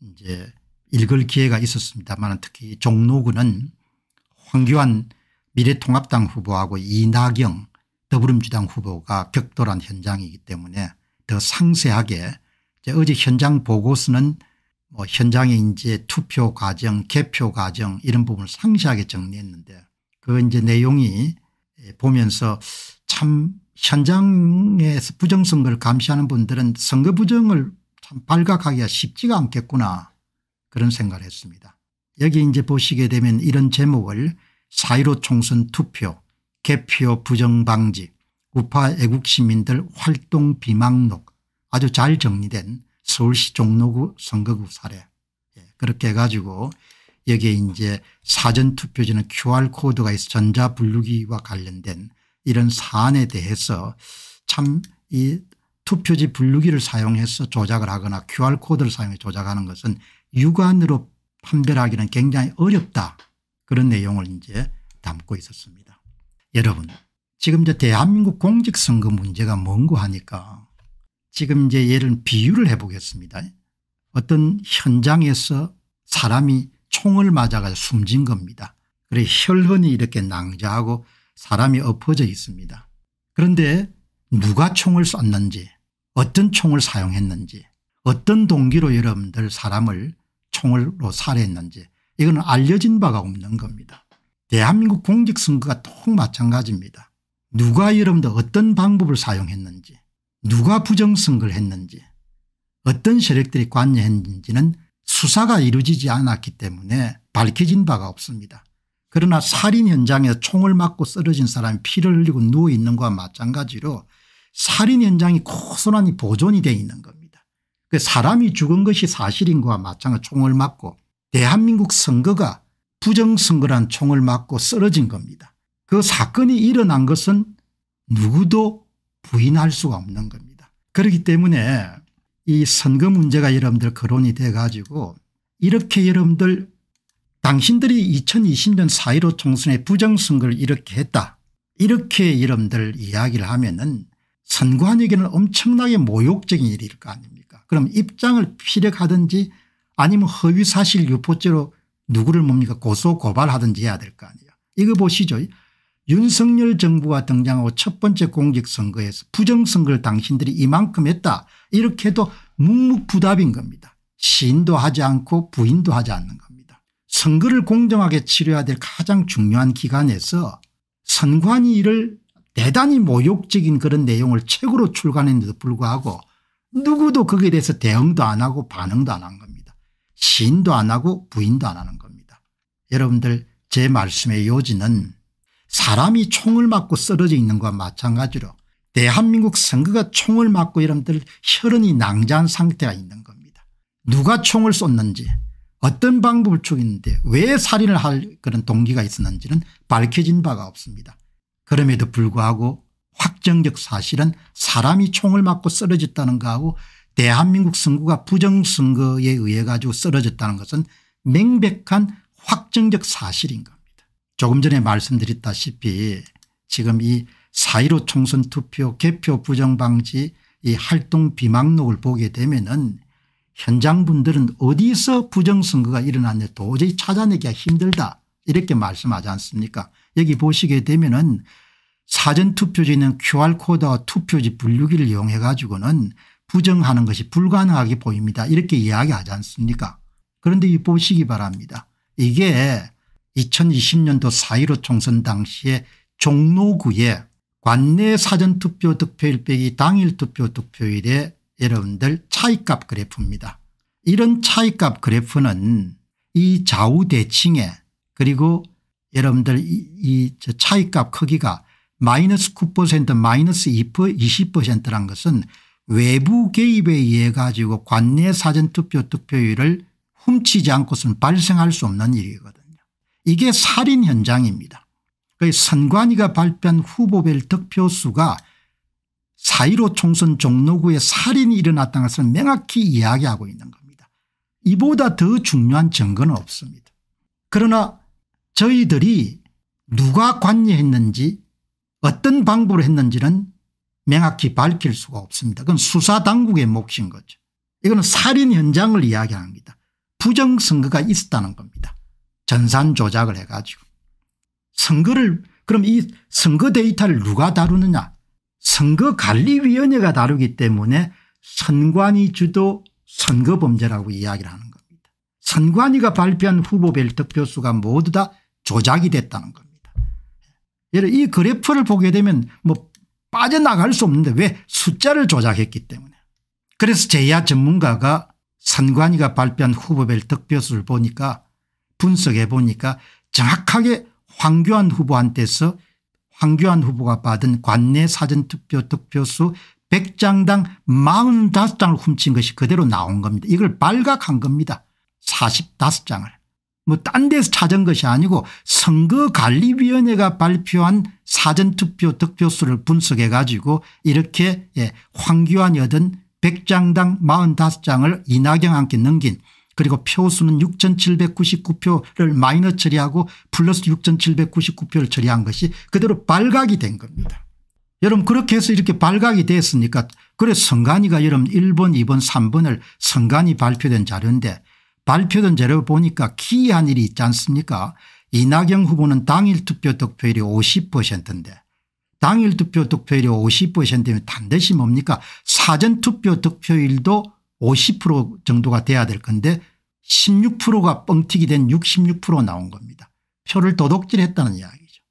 이제 읽을 기회가 있었습니다만 특히 종로구는 황교안 미래통합당 후보하고 이낙영 더불어민주당 후보가 격돌한 현장이기 때문에 더 상세하게 이제 어제 현장 보고서는 뭐 현장의 이제 투표 과정 개표 과정 이런 부분을 상세하게 정리했는데 그 이제 내용이 보면서 참 현장에서 부정선거를 감시하는 분들은 선거 부정을 참 발각하기가 쉽지가 않겠구나 그런 생각을 했습니다. 여기 이제 보시게 되면 이런 제목을 사1로 총선 투표 개표 부정방지 우파 애국시민들 활동 비망록 아주 잘 정리된 서울시 종로구 선거구 사례 예, 그렇게 해가지고 여기에 이제 사전투표지는 QR코드가 있어 전자분루기와 관련된 이런 사안에 대해서 참 이 투표지 분류기를 사용해서 조작을 하거나 QR코드를 사용해 조작하는 것은 육안으로 판별하기는 굉장히 어렵다 그런 내용을 이제 담고 있었습니다. 여러분 지금 이제 대한민국 공직선거 문제가 뭔고 하니까 지금 이제 예를 비유를 해보겠습니다. 어떤 현장에서 사람이 총을 맞아가 숨진 겁니다. 그래 혈흔이 이렇게 낭자하고 사람이 엎어져 있습니다. 그런데 누가 총을 쐈는지 어떤 총을 사용했는지 어떤 동기로 여러분들 사람을 총으로 살해했는지 이거는 알려진 바가 없는 겁니다. 대한민국 공직선거가 똑 마찬가지입니다. 누가 여러분들 어떤 방법을 사용했는지 누가 부정선거를 했는지 어떤 세력들이 관여했는지는 수사가 이루어지지 않았기 때문에 밝혀진 바가 없습니다. 그러나 살인 현장에서 총을 맞고 쓰러진 사람이 피를 흘리고 누워 있는 것과 마찬가지로 살인 현장이 고스란히 보존이 되어 있는 겁니다. 그 사람이 죽은 것이 사실인 것과 마찬가지로 총을 맞고 대한민국 선거가 부정선거란 총을 맞고 쓰러진 겁니다. 그 사건이 일어난 것은 누구도 부인할 수가 없는 겁니다. 그렇기 때문에 이 선거 문제가 여러분들 거론이 돼 가지고 이렇게 여러분들 당신들이 2020년 4.15 총선에 부정선거를 이렇게 했다 이렇게 여러분들 이야기를 하면 은 선관위에게는 엄청나게 모욕적인 일일 거 아닙니까 그럼 입장을 피력하든지 아니면 허위사실 유포죄로 누구를 뭡니까 고소 고발하든지 해야 될 거 아니에요 이거 보시죠 윤석열 정부가 등장하고 첫 번째 공직선거에서 부정선거를 당신들이 이만큼 했다 이렇게 해도 묵묵부답인 겁니다 시인도 하지 않고 부인도 하지 않는 겁니다 선거를 공정하게 치료해야될 가장 중요한 기간에서 선관위 를 대단히 모욕적인 그런 내용을 책으로 출간했는데도 불구하고 누구도 거기에 대해서 대응도 안 하고 반응도 안 한 겁니다. 시인도 안 하고 부인도 안 하는 겁니다. 여러분들 제 말씀의 요지는 사람이 총을 맞고 쓰러져 있는 것과 마찬가지로 대한민국 선거가 총을 맞고 여러분들 혈흔이 낭자한 상태가 있는 겁니다. 누가 총을 쏟는지 어떤 방법을 죽이는데 왜 살인을 할 그런 동기가 있었는지는 밝혀진 바가 없습니다. 그럼에도 불구하고 확정적 사실은 사람이 총을 맞고 쓰러졌다는 거하고 대한민국 선거가 부정선거에 의해 가지고 쓰러졌다는 것은 명백한 확정적 사실인 겁니다. 조금 전에 말씀드렸다시피 지금 이 사일오 총선 투표 개표 부정방지 이 활동 비망록을 보게 되면은 현장분들은 어디서 부정선거가 일어났는데 도저히 찾아내기가 힘들다 이렇게 말씀하지 않습니까 여기 보시게 되면 은 사전투표지에 있는 QR코드와 투표지 분류기를 이용해 가지고는 부정하는 것이 불가능하게 보입니다 이렇게 이야기하지 않습니까 그런데 이 보시기 바랍니다. 이게 2020년도 4.15 총선 당시에 종로구에 관내 사전투표 득표일 빼기 당일 투표 득표일에 여러분들 차이값 그래프입니다. 이런 차이값 그래프는 이 좌우대칭에 그리고 여러분들 이, 이 차이값 크기가 마이너스 9% 마이너스 20%란 것은 외부 개입에 의해 가지고 관내 사전투표 투표율을 훔치지 않고서는 발생할 수 없는 일이거든요. 이게 살인 현장입니다. 그 선관위가 발표한 후보별 득표수가 4.15 총선 종로구에 살인이 일어났다는 것을 명확히 이야기하고 있는 겁니다. 이보다 더 중요한 증거는 없습니다. 그러나 저희들이 누가 관여했는지 어떤 방법으로 했는지는 명확히 밝힐 수가 없습니다. 그건 수사당국의 몫인 거죠. 이거는 살인 현장을 이야기합니다. 부정선거가 있었다는 겁니다. 전산 조작을 해가지고. 선거를 그럼 이 선거 데이터를 누가 다루느냐 선거관리위원회가 다루기 때문에 선관위 주도 선거범죄라고 이야기를 하는 겁니다. 선관위가 발표한 후보별 득표수가 모두 다 조작이 됐다는 겁니다. 예를 이 그래프를 보게 되면 뭐 빠져나갈 수 없는데 왜 숫자를 조작했기 때문에 그래서 제야 전문가가 선관위가 발표한 후보별 득표수를 보니까 분석해 보니까 정확하게 황교안 후보한테서 황교안 후보가 받은 관내 사전투표 득표수 100장당 45장을 훔친 것이 그대로 나온 겁니다. 이걸 발각한 겁니다. 45장을. 뭐딴 데서 찾은 것이 아니고 선거관리위원회가 발표한 사전투표 득표수를 분석해 가지고 이렇게 예, 황교안이 얻은 100장당 45장을 이낙연한테 넘긴 그리고 표수는 6799표를 마이너 처리하고 플러스 6799표를 처리한 것이 그대로 발각이 된 겁니다. 여러분 그렇게 해서 이렇게 발각이 됐으니까 그래 성간이가 여러분 1번 2번 3번을 성간이 발표된 자료인데 발표된 자료 보니까 기이한 일이 있지 않습니까 이낙연 후보는 당일 투표 득표율이 50%인데 당일 투표 득표율이 50%면 반드시 뭡니까 사전투표 득표율도 50% 정도가 돼야 될 건데 16%가 뻥튀기 된 66% 나온 겁니다. 표를 도둑질했다는 이야기죠.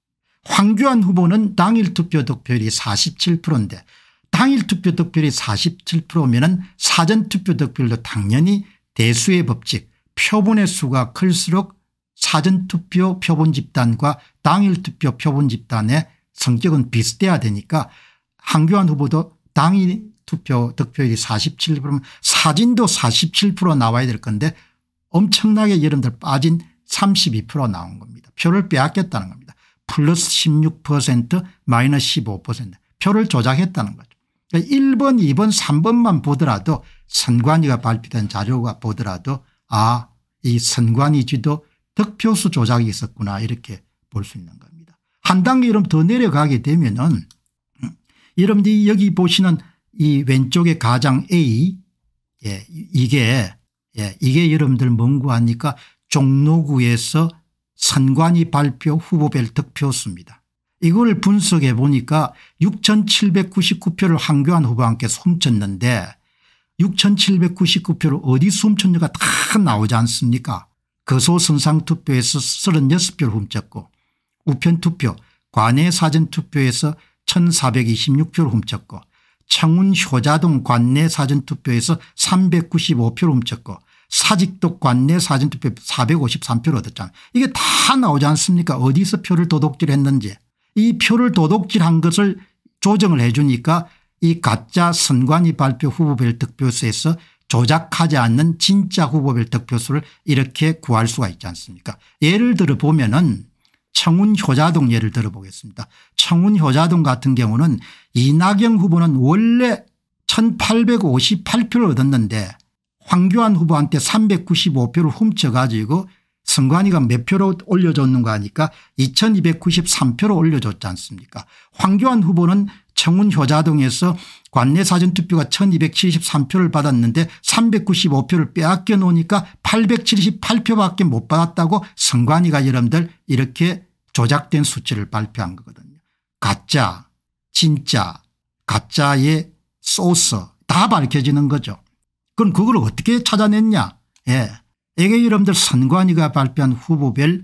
황교안 후보는 당일 투표 득표율이 47%인데 당일 투표 득표율이 47%면 은 사전 투표 득표율도 당연히 대수의 법칙 표본의 수가 클수록 사전 투표 표본 집단과 당일 투표 표본 집단의 성격은 비슷해야 되니까 황교안 후보도 당일 투표 득표율이 47%면 사진도 47% 나와야 될 건데 엄청나게 여러분들 빠진 32% 나온 겁니다. 표를 빼앗겼다는 겁니다. 플러스 16% 마이너스 15% 표를 조작했다는 거죠. 그러니까 1번 2번 3번만 보더라도 선관위가 발표된 자료가 보더라도 아이 선관위지도 득표수 조작이 있었구나 이렇게 볼 수 있는 겁니다. 한 단계 이름 더 내려가게 되면은 여러분들이 여기 보시는 이 왼쪽에 가장 A 예, 이게 예, 이게 여러분들 뭔 구하니까 종로구에서 선관위 발표 후보별 득표수입니다. 이걸 분석해 보니까 6799표를 황교안 후보한께서 훔쳤는데 6799표를 어디서 쳤는가다 나오지 않습니까 거소선상투표에서 36표를 훔쳤고 우편투표 관외사전투표에서 1426표를 훔쳤고 창운 효자동 관내 사전투표에서 395표를 훔쳤고 사직도 관내 사전투표 453표를 얻었잖아요. 이게 다 나오지 않습니까 어디서 표를 도둑질했는지 이 표를 도둑질한 것을 조정을 해 주니까 이 가짜 선관위 발표 후보별 득표수에서 조작하지 않는 진짜 후보별 득표수를 이렇게 구할 수가 있지 않습니까 예를 들어 보면 은 청운 효자동 예를 들어보겠습니다. 청운 효자동 같은 경우는 이낙영 후보는 원래 1858표를 얻었는데 황교안 후보한테 395표를 훔쳐가지고 선관위가 몇 표로 올려줬는가 하니까 2293표로 올려줬지 않습니까 황교안 후보는 청운 효자동에서 관내 사전투표가 1273표를 받았는데 395표를 빼앗겨 놓으니까 878표밖에 못 받았다고 선관위가 여러분들 이렇게 조작된 수치를 발표한 거거든요. 가짜 진짜 가짜의 소스 다 밝혀지는 거죠. 그럼 그걸 어떻게 찾아냈냐 예. 이게 여러분들 선관위가 발표한 후보별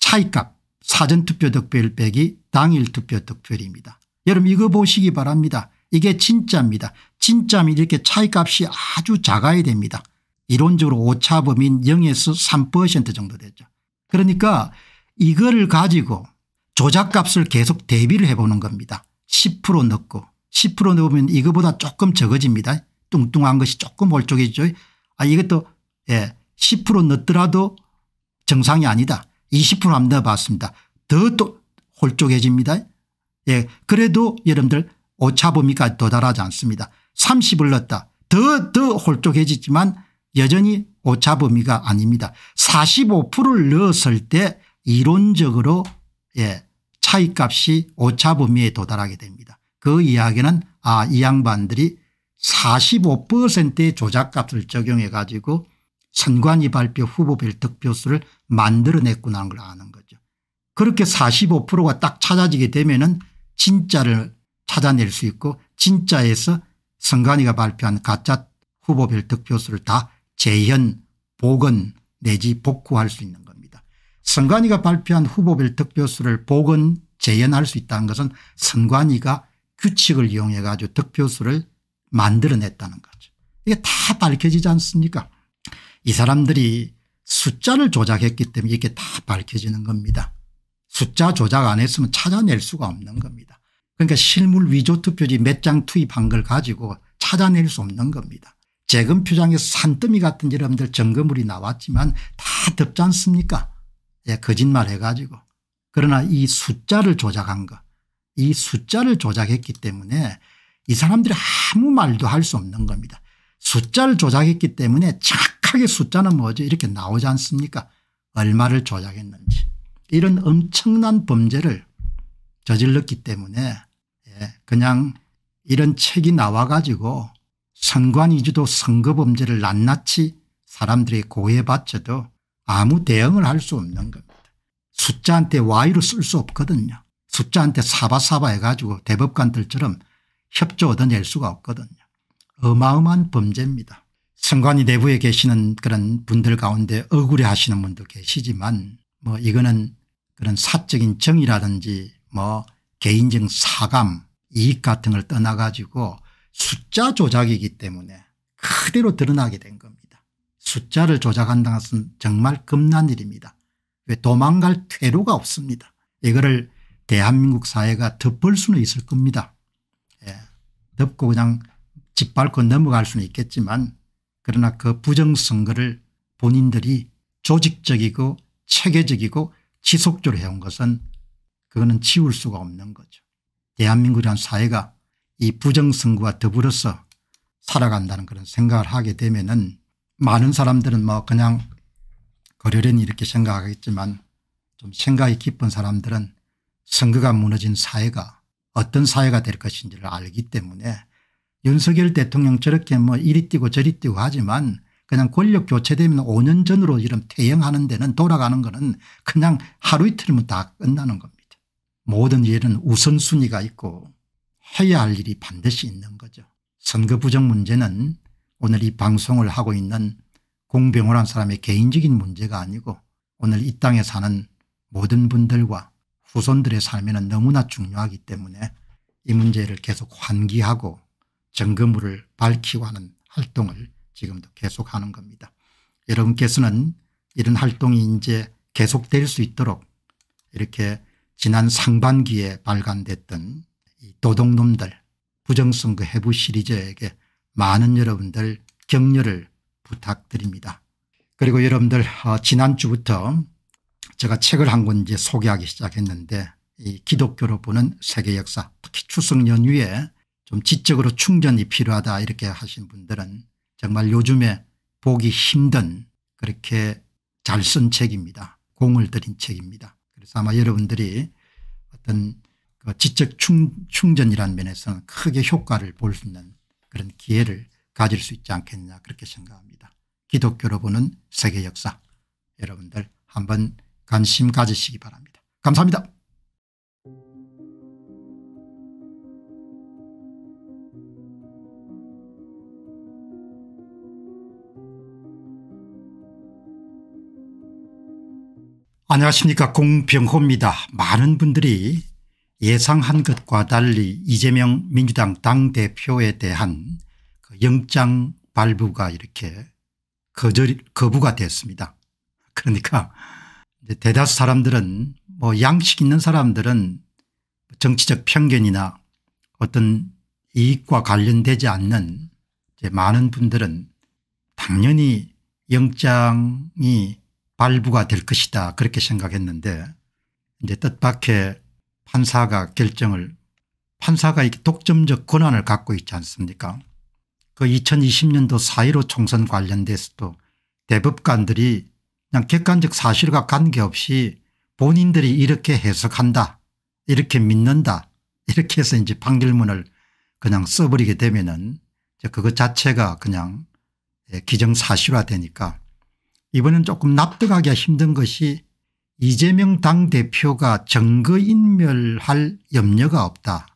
차이값 사전투표 득표율 빼기 당일 투표 득표율입니다. 여러분 이거 보시기 바랍니다. 이게 진짜입니다. 진짜면 이렇게 차이값이 아주 작아야 됩니다. 이론적으로 오차범인 0에서 3% 정도 되죠. 그러니까 이거를 가지고 조작값을 계속 대비를 해보는 겁니다. 10% 넣고 10% 넣으면 이거보다 조금 적어집니다. 뚱뚱한 것이 조금 올쪽이죠. 아 이것도 예, 10% 넣더라도 정상이 아니다. 20% 한번 넣어봤습니다. 더 또 홀쭉해집니다. 예, 그래도 여러분들 오차범위가 도달하지 않습니다. 30을 넣었다. 더 더 홀쭉해지지만 여전히 오차범위가 아닙니다. 45%를 넣었을 때 이론적으로 예, 차이값이 오차범위에 도달하게 됩니다. 그 이야기는 아이 양반들이 45%의 조작값을 적용해 가지고 선관위 발표 후보별 득표수를 만들어냈구나 하는 걸 아는 거죠. 그렇게 45%가 딱 찾아지게 되면 은 진짜를 찾아낼 수 있고 진짜에서 선관위가 발표한 가짜 후보별 득표수를 다 재현, 복원 내지 복구할 수 있는 선관위가 발표한 후보별 득표수를 복은 재현할수 있다는 것은 선관위가 규칙을 이용해 가지고 득표수를 만들어냈다는 거죠. 이게 다 밝혀지지 않습니까 이 사람들이 숫자를 조작했기 때문에 이게 다 밝혀지는 겁니다. 숫자 조작 안 했으면 찾아낼 수가 없는 겁니다. 그러니까 실물 위조 투표지 몇 장 투입한 걸 가지고 찾아낼 수 없는 겁니다. 재검 표장에서 산더미 같은 여러분들 점검물이 나왔지만 다 덥지 않습니까 거짓말 해가지고 그러나 이 숫자를 조작한 것이 숫자를 조작했기 때문에 이 사람들이 아무 말도 할 수 없는 겁니다. 숫자를 조작했기 때문에 착하게 숫자는 뭐죠 이렇게 나오지 않습니까 얼마를 조작했는지 이런 엄청난 범죄를 저질렀기 때문에 예, 그냥 이런 책이 나와 가지고 선관위주도 선거범죄를 낱낱이 사람들이 고해받쳐도 아무 대응을 할 수 없는 겁니다. 숫자한테 Y로 쓸 수 없거든요. 숫자한테 사바사바 해가지고 대법관들처럼 협조 얻어낼 수가 없거든요. 어마어마한 범죄입니다. 선관위 내부에 계시는 그런 분들 가운데 억울해 하시는 분도 계시지만 뭐 이거는 그런 사적인 정의라든지 뭐 개인적 사감 이익 같은 걸 떠나가지고 숫자 조작이기 때문에 그대로 드러나게 된 겁니다. 숫자를 조작한다는 것은 정말 겁난 일입니다. 왜 도망갈 퇴로가 없습니다. 이거를 대한민국 사회가 덮을 수는 있을 겁니다. 예. 덮고 그냥 짓밟고 넘어갈 수는 있겠지만 그러나 그 부정선거를 본인들이 조직적이고 체계적이고 지속적으로 해온 것은 그거는 지울 수가 없는 거죠. 대한민국이란 사회가 이 부정선거와 더불어서 살아간다는 그런 생각을 하게 되면 은 많은 사람들은 뭐 그냥 거려려 이렇게 생각하겠지만 좀 생각이 깊은 사람들은 선거가 무너진 사회가 어떤 사회가 될 것인지를 알기 때문에 윤석열 대통령 저렇게 뭐 이리 뛰고 저리 뛰고 하지만 그냥 권력 교체되면 5년 전으로 이런 퇴행하는 데는 돌아가는 거는 그냥 하루 이틀이면 다 끝나는 겁니다. 모든 일은 우선순위가 있고 해야 할 일이 반드시 있는 거죠. 선거 부정 문제는 오늘 이 방송을 하고 있는 공병호란 사람의 개인적인 문제가 아니고 오늘 이 땅에 사는 모든 분들과 후손들의 삶에는 너무나 중요하기 때문에 이 문제를 계속 환기하고 점검을 밝히고 하는 활동을 지금도 계속하는 겁니다. 여러분께서는 이런 활동이 이제 계속될 수 있도록 이렇게 지난 상반기에 발간됐던 도둑놈들 부정선거 해부 시리즈에게 많은 여러분들 격려를 부탁드립니다. 그리고 여러분들 어, 지난주부터 제가 책을 한 권 이제 소개하기 시작했는데 이 기독교로 보는 세계 역사 특히 추석 연휴에 좀 지적으로 충전이 필요하다 이렇게 하신 분들은 정말 요즘에 보기 힘든 그렇게 잘 쓴 책입니다. 공을 들인 책입니다. 그래서 아마 여러분들이 어떤 그 지적 충, 충전이라는 면에서는 크게 효과를 볼 수 있는 그런 기회를 가질 수 있지 않겠냐 그렇게 생각합니다. 기독교로 보는 세계 역사 여러분들 한번 관심 가지시기 바랍니다. 감사합니다. 예상한 것과 달리 이재명 민주당 당대표에 대한 그 영장 발부가 이렇게 거절, 거부가 됐습니다. 그러니까 대다수 사람들은 뭐 양식 있는 사람들은 정치적 편견이나 어떤 이익과 관련되지 않는 많은 분들은 당연히 영장이 발부가 될 것이다 그렇게 생각했는데 이제 뜻밖의 판사가 결정을 판사가 이렇게 독점적 권한을 갖고 있지 않습니까 그 2020년도 4.15 총선 관련돼서도 대법관들이 그냥 객관적 사실과 관계없이 본인들이 이렇게 해석한다 이렇게 믿는다 이렇게 해서 이제 판결문을 그냥 써버리게 되면은 그것 자체가 그냥 예, 기정사실화 되니까 이번엔 조금 납득하기가 힘든 것이 이재명 당대표가 정거인멸할 염려가 없다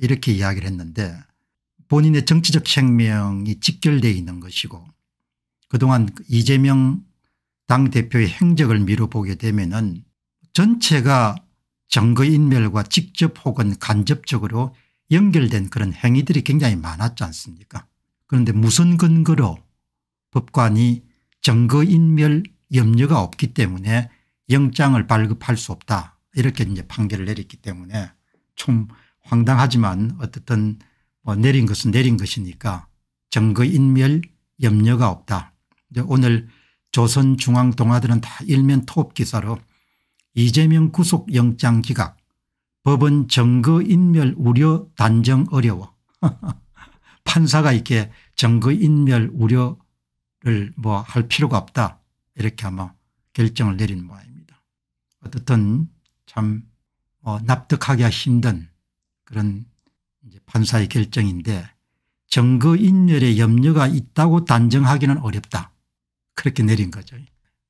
이렇게 이야기를 했는데 본인의 정치적 생명이 직결되어 있는 것이고 그동안 이재명 당대표의 행적을 미뤄보게 되면 은 전체가 정거인멸과 직접 혹은 간접적으로 연결된 그런 행위들이 굉장히 많았지 않습니까 그런데 무슨 근거로 법관이 정거인멸 염려가 없기 때문에 영장을 발급할 수 없다 이렇게 이제 판결을 내렸기 때문에 좀 황당하지만 어떻든 뭐 내린 것은 내린 것이니까 정거인멸 염려가 없다. 오늘 조선중앙동아들은 다 일면 톱 기사로 이재명 구속영장 기각 법은 정거인멸 우려 단정 어려워. 판사가 이렇게 정거인멸 우려를 뭐 할 필요가 없다 이렇게 아마 결정을 내린 모양입니다. 어떻든 참뭐 납득하기가 힘든 그런 판사의 결정인데 정거인멸의 염려가 있다고 단정하기는 어렵다. 그렇게 내린 거죠.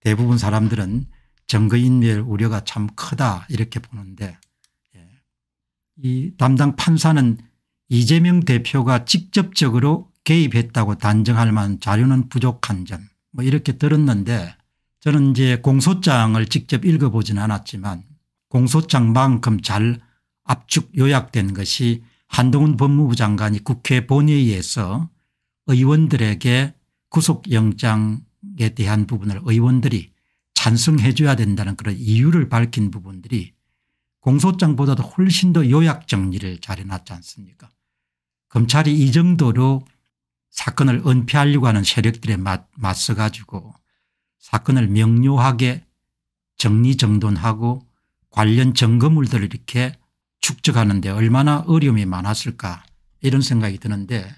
대부분 사람들은 정거인멸 우려가 참 크다 이렇게 보는데 예. 이 담당 판사는 이재명 대표가 직접적으로 개입했다고 단정할 만한 자료는 부족한 점뭐 이렇게 들었는데 저는 이제 공소장을 직접 읽어보진 않았지만 공소장만큼 잘 압축 요약된 것이 한동훈 법무부 장관이 국회 본회의에서 의원들에게 구속영장에 대한 부분을 의원들이 찬성해 줘야 된다는 그런 이유를 밝힌 부분들이 공소장보다도 훨씬 더 요약 정리를 잘 해놨지 않습니까 검찰이 이 정도로 사건을 은폐하려고 하는 세력들에 맞서 가지고 사건을 명료하게 정리정돈하고 관련 증거물들을 이렇게 축적하는 데 얼마나 어려움이 많았을까 이런 생각이 드는데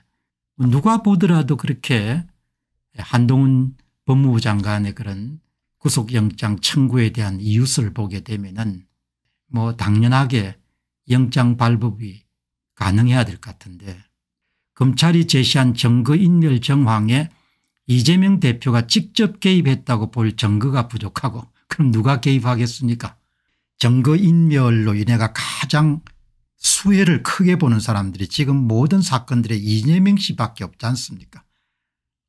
누가 보더라도 그렇게 한동훈 법무부 장관의 그런 구속영장 청구에 대한 이웃을 보게 되면 은뭐 당연하게 영장 발부이 가능해야 될 것 같은데 검찰이 제시한 증거인멸 정황에 이재명 대표가 직접 개입했다고 볼 증거가 부족하고 그럼 누가 개입하겠습니까 증거인멸로 인해가 가장 수혜를 크게 보는 사람들이 지금 모든 사건들의 이재명 씨밖에 없지 않습니까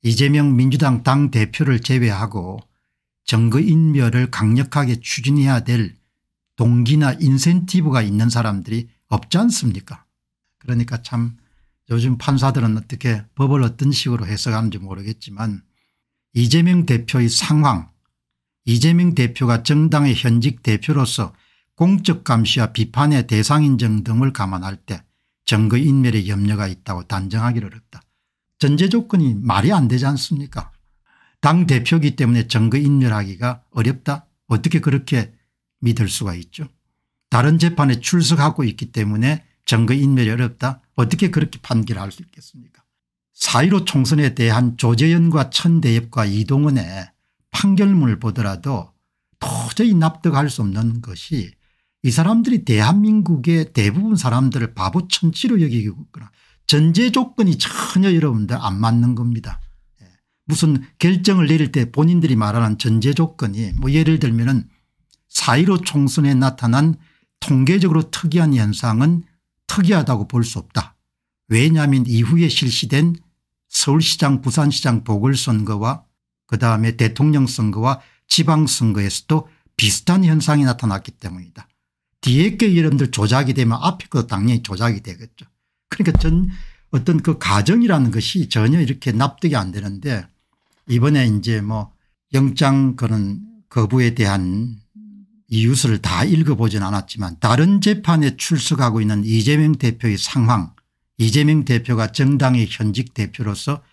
이재명 민주당 당대표를 제외하고 정거인멸을 강력하게 추진해야 될 동기나 인센티브가 있는 사람들이 없지 않습니까 그러니까 참 요즘 판사들은 어떻게 법을 어떤 식으로 해석하는지 모르겠지만 이재명 대표의 상황 이재명 대표가 정당의 현직 대표로서 공적 감시와 비판의 대상 인정 등을 감안할 때 정거인멸의 염려가 있다고 단정하기를 어렵다. 전제 조건이 말이 안 되지 않습니까 당 대표기 때문에 정거인멸하기가 어렵다 어떻게 그렇게 믿을 수가 있죠 다른 재판에 출석하고 있기 때문에 정거인멸이 어렵다 어떻게 그렇게 판결을 할 수 있겠습니까 사1로 총선에 대한 조재현과 천대엽과 이동은의 판결문을 보더라도 도저히 납득할 수 없는 것이 이 사람들이 대한민국의 대부분 사람들을 바보 천치로 여기고 있구나. 전제 조건이 전혀 여러분들 안 맞는 겁니다. 예. 무슨 결정을 내릴 때 본인들이 말하는 전제 조건이 뭐 예를 들면 은4.15 총선에 나타난 통계적으로 특이한 현상은 특이하다고 볼 수 없다. 왜냐하면 이후에 실시된 서울시장 부산시장 보궐선거와 그 다음에 대통령 선거와 지방선거에서도 비슷한 현상이 나타났기 때문이다. 뒤에 게 여러분들 조작이 되면 앞에 것도 당연히 조작이 되겠죠. 그러니까 전 어떤 그 가정이라는 것이 전혀 이렇게 납득이 안 되는데 이번에 이제 뭐 영장 그런 거부에 대한 이웃을 다 읽어보진 않았지만 다른 재판에 출석하고 있는 이재명 대표의 상황 이재명 대표가 정당의 현직 대표로서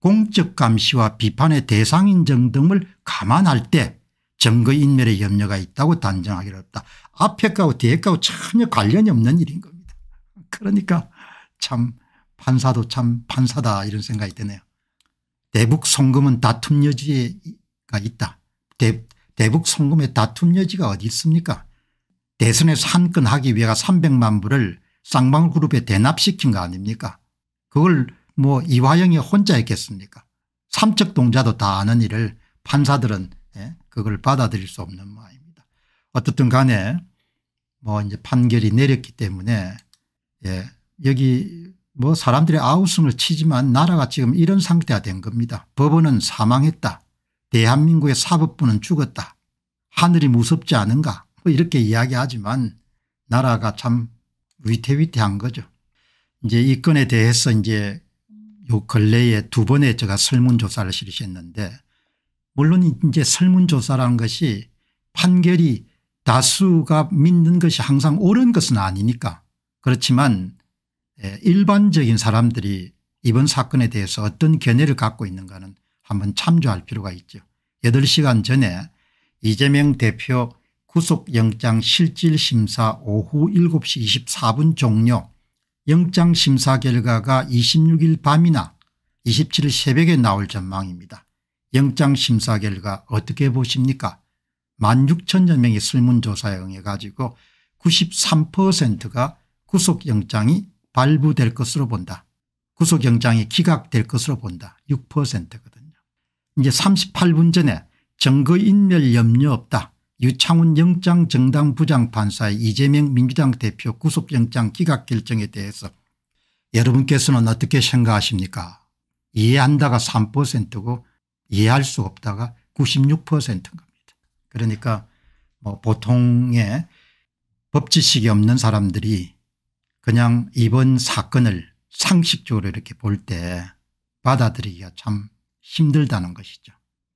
공적 감시와 비판의 대상인 점 등을 감안할 때 증거인멸의 염려가 있다고 단정하기는 어렵다. 앞에 거하고 뒤에 거하고 전혀 관련이 없는 일인 겁니다. 그러니까 참 판사도 참 판사다 이런 생각이 드네요. 대북 송금은 다툼 여지가 있다. 대, 대북 송금의 다툼 여지가 어디 있습니까 대선에서 한건 하기 위해가 300만 불을 쌍방울그룹에 대납시킨 거 아닙니까 그걸 뭐 이화영이 혼자 했겠습니까 삼척 동자도 다 아는 일을 판사들은 예, 그걸 받아들일 수 없는 마입니다. 어떻든 간에 뭐 이제 판결이 내렸기 때문에 예, 여기 뭐 사람들의 아우성을 치지만 나라가 지금 이런 상태가 된 겁니다. 법원은 사망했다. 대한민국의 사법부는 죽었다. 하늘이 무섭지 않은가 뭐 이렇게 이야기하지만 나라가 참 위태위태한 거죠. 이제 이 건에 대해서 이제 요 근래에 두번에 제가 설문조사를 실시했는데 물론 이제 설문조사라는 것이 판결이 다수가 믿는 것이 항상 옳은 것은 아니니까 그렇지만 예, 일반적인 사람들이 이번 사건에 대해서 어떤 견해를 갖고 있는가는 한번 참조할 필요가 있죠. 8시간 전에 이재명 대표 구속영장 실질심사 오후 7시 24분 종료 영장심사 결과가 26일 밤이나 27일 새벽에 나올 전망입니다. 영장심사 결과 어떻게 보십니까 1 6 0 0 0여 명이 설문조사에 응해 가지고 93%가 구속영장이 발부될 것으로 본다. 구속영장이 기각될 것으로 본다. 6%거든. 이제 38분 전에 정거인멸 염려 없다. 유창훈 영장 정당 부장판사의 이재명 민주당 대표 구속영장 기각 결정에 대해서 여러분께서는 어떻게 생각하십니까 이해한다가 3%고 이해할 수 없다가 96%인 겁니다. 그러니까 뭐 보통의 법지식이 없는 사람들이 그냥 이번 사건을 상식적으로 이렇게 볼 때 받아들이기가 참 힘들다는 것이죠.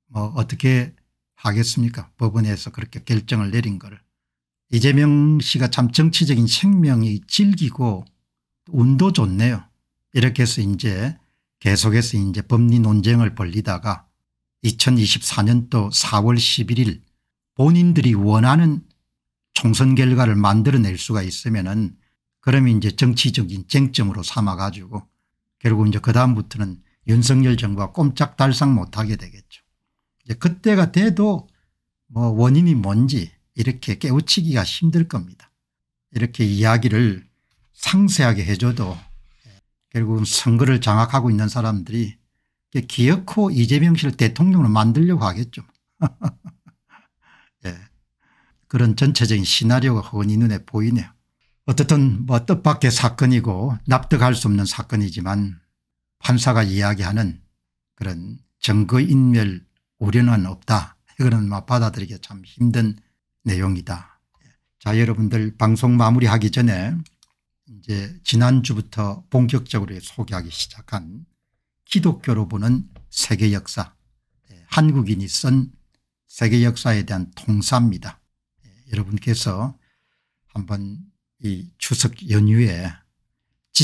뭐 어떻게 하겠습니까 법원에서 그렇게 결정을 내린 걸. 이재명 씨가 참 정치적인 생명이 질기고 운도 좋네요. 이렇게 해서 이제 계속해서 이제 법리 논쟁을 벌리다가 2024년도 4월 11일 본인들이 원하는 총선 결과를 만들어낼 수가 있으면은 그러면 이제 정치적인 쟁점으로 삼아가지고 결국 이제 그다음부터는 윤석열 정부가 꼼짝달싹 못하게 되겠죠. 이제 그때가 돼도 뭐 원인이 뭔지 이렇게 깨우치기가 힘들 겁니다. 이렇게 이야기를 상세하게 해줘도 결국은 선거를 장악하고 있는 사람들이 기어코 이재명 씨를 대통령으로 만들려고 하겠죠. 예. 그런 전체적인 시나리오가 훤히 눈에 보이네요. 어쨌든 뭐 뜻밖의 사건이고 납득할 수 없는 사건이지만 판사가 이야기하는 그런 증거인멸 우려는 없다. 이거는 막 받아들이기 참 힘든 내용이다. 자 여러분들 방송 마무리하기 전에 이제 지난주부터 본격적으로 소개하기 시작한 기독교로 보는 세계 역사 예, 한국인이 쓴 세계 역사에 대한 통사입니다. 예, 여러분께서 한번 이 추석 연휴에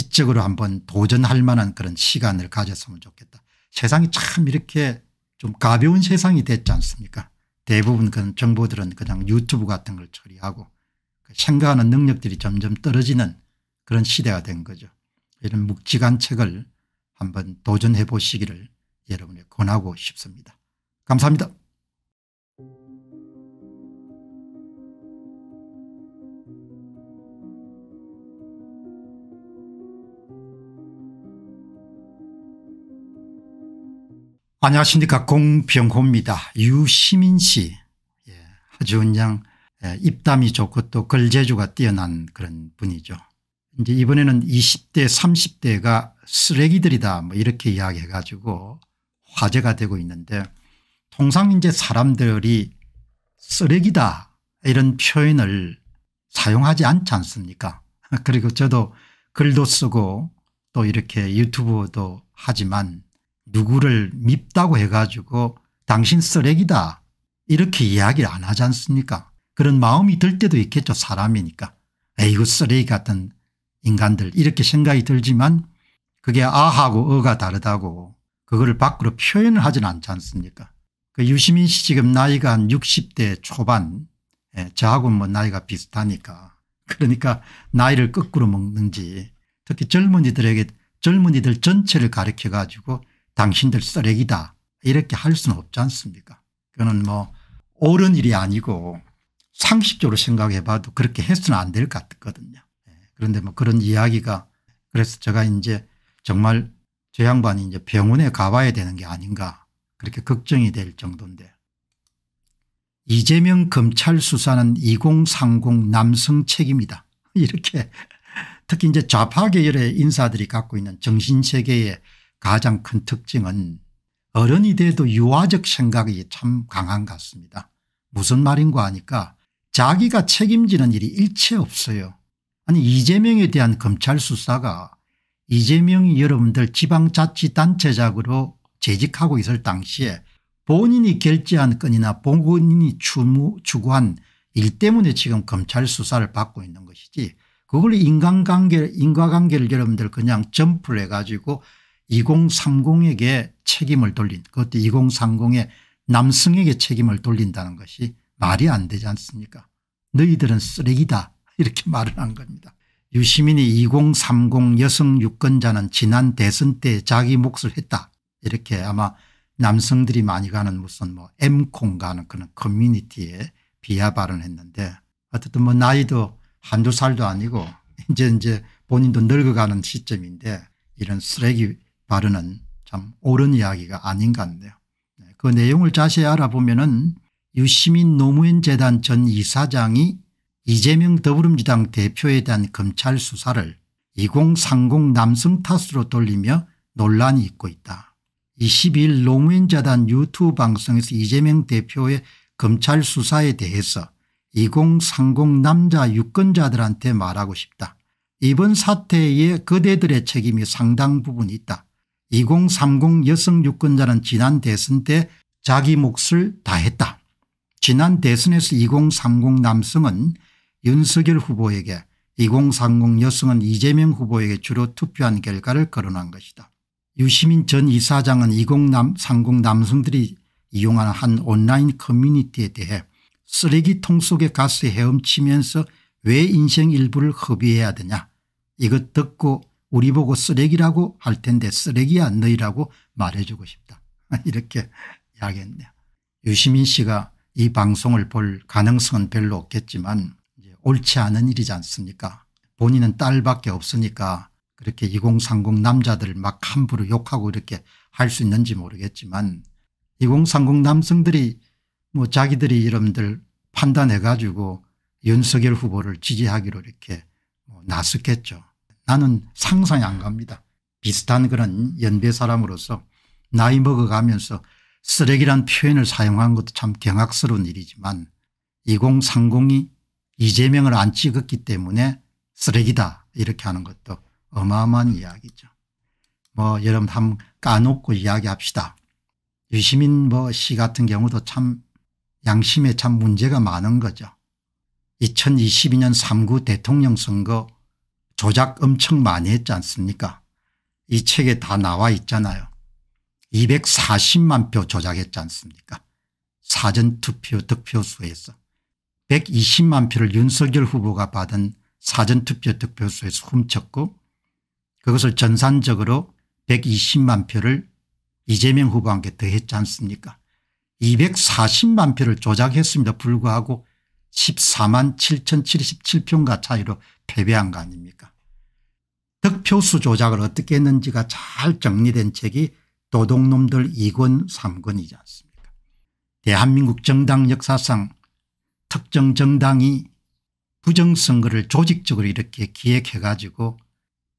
지적으로 한번 도전할 만한 그런 시간을 가졌으면 좋겠다. 세상이 참 이렇게 좀 가벼운 세상이 됐지 않습니까 대부분 그런 정보들은 그냥 유튜브 같은 걸 처리하고 그 생각하는 능력들이 점점 떨어지는 그런 시대가 된 거죠. 이런 묵직한 책을 한번 도전해 보시기를 여러분에 권하고 싶습니다. 감사합니다. 안녕하십니까 공병호입니다. 유시민 씨 예, 아주 그냥 예, 입담이 좋고 또 글재주가 뛰어난 그런 분이죠. 이제 이번에는 20대 30대가 쓰레기들이다 뭐 이렇게 이야기해 가지고 화제가 되고 있는데 통상 이제 사람들이 쓰레기다 이런 표현을 사용하지 않지 않습니까 그리고 저도 글도 쓰고 또 이렇게 유튜브도 하지만 누구를 밉다고 해가지고 당신 쓰레기다 이렇게 이야기를 안 하지 않습니까 그런 마음이 들 때도 있겠죠 사람이니까 에이구 쓰레기 같은 인간들 이렇게 생각이 들지만 그게 아하고 어가 다르다고 그거를 밖으로 표현을 하진 않지 않습니까 그 유시민 씨 지금 나이가 한 60대 초반 예, 저하고 뭐 나이가 비슷하니까 그러니까 나이를 거꾸로 먹는지 특히 젊은이들에게 젊은이들 전체를 가르쳐 가지고 당신들 쓰레기다 이렇게 할 수는 없지 않습니까 그거는 뭐 옳은 일이 아니고 상식적으로 생각해 봐도 그렇게 해서는 안 될 것 같거든요. 예. 그런데 뭐 그런 이야기가 그래서 제가 이제 정말 저 양반이 이제 병원에 가봐야 되는 게 아닌가 그렇게 걱정이 될 정도인데 이재명 검찰 수사는 2030 남성 책임이다 이렇게 특히 이제 좌파 계열의 인사들이 갖고 있는 정신세계에 가장 큰 특징은 어른이 돼도 유아적 생각이 참 강한 것 같습니다. 무슨 말인가 하니까 자기가 책임지는 일이 일체 없어요. 아니 이재명에 대한 검찰 수사가 이재명이 여러분들 지방자치단체장으로 재직하고 있을 당시에 본인이 결제한 건이나 본인이 추구한 일 때문에 지금 검찰 수사를 받고 있는 것이지 그걸 인간관계 인과관계를 여러분들 그냥 점프를 해가지고 2030에게 책임을 돌린 그것도 2030의 남성에게 책임을 돌린다는 것이 말이 안 되지 않습니까 너희들은 쓰레기다 이렇게 말을 한 겁니다. 유시민이 2030 여성 유권자는 지난 대선 때 자기 몫을 했다 이렇게 아마 남성들이 많이 가는 무슨 뭐 엠콩 가는 그런 커뮤니티에 비하 발언했는데 어쨌든 뭐 나이도 한두 살도 아니고 이제 이제 본인도 늙어가는 시점인데 이런 쓰레기 발언는참 옳은 이야기가 아닌가 한데요. 네, 그 내용을 자세히 알아보면 은 유시민 노무현재단 전 이사장이 이재명 더불어민주당 대표에 대한 검찰 수사를 2030 남성 탓으로 돌리며 논란이 있고 있다. 22일 노무현재단 유튜브 방송에서 이재명 대표의 검찰 수사에 대해서 2030 남자 유권자들한테 말하고 싶다. 이번 사태에 그대들의 책임이 상당 부분 있다. 2030 여성 유권자는 지난 대선 때 자기 몫을 다했다. 지난 대선에서 2030 남성은 윤석열 후보에게 2030 여성은 이재명 후보에게 주로 투표한 결과를 거론한 것이다. 유시민 전 이사장은 2030 남성들이 이용한한 온라인 커뮤니티에 대해 쓰레기통 속에 가스 헤엄치면서 왜 인생 일부를 허비해야 되냐 이것 듣고 우리 보고 쓰레기라고 할 텐데 쓰레기야 너희라고 말해주고 싶다. 이렇게 이야기했네요. 유시민 씨가 이 방송을 볼 가능성은 별로 없겠지만 옳지 않은 일이지 않습니까 본인은 딸밖에 없으니까 그렇게 2030남자들막 함부로 욕하고 이렇게 할 수 있는지 모르겠지만 2030 남성들이 뭐 자기들이 여러들 판단해 가지고 윤석열 후보를 지지하기로 이렇게 뭐 나섰겠죠. 나는 상상이 안 갑니다. 비슷한 그런 연배 사람으로서 나이 먹어가면서 쓰레기란 표현을 사용한 것도 참 경악스러운 일이지만 2030이 이재명을 안 찍었기 때문에 쓰레기다 이렇게 하는 것도 어마어마한 이야기죠. 뭐 여러분 한 까놓고 이야기합시다. 유시민 뭐 씨 같은 경우도 참 양심에 참 문제가 많은 거죠. 2022년 3구 대통령 선거 조작 엄청 많이 했지 않습니까 이 책에 다 나와 있잖아요. 240만 표 조작했지 않습니까 사전투표 득표수에서 120만 표를 윤석열 후보가 받은 사전투표 득표수에서 훔쳤고 그것을 전산적으로 120만 표를 이재명 후보한테 더했지 않습니까 240만 표를 조작했습니다 불구하고 14만 7077표인가 차이로 패배한 거 아닙니까 득표수 조작을 어떻게 했는지가 잘 정리된 책이 도둑놈들 2권 3권이지 않습니까 대한민국 정당 역사상 특정 정당이 부정선거를 조직적으로 이렇게 기획해 가지고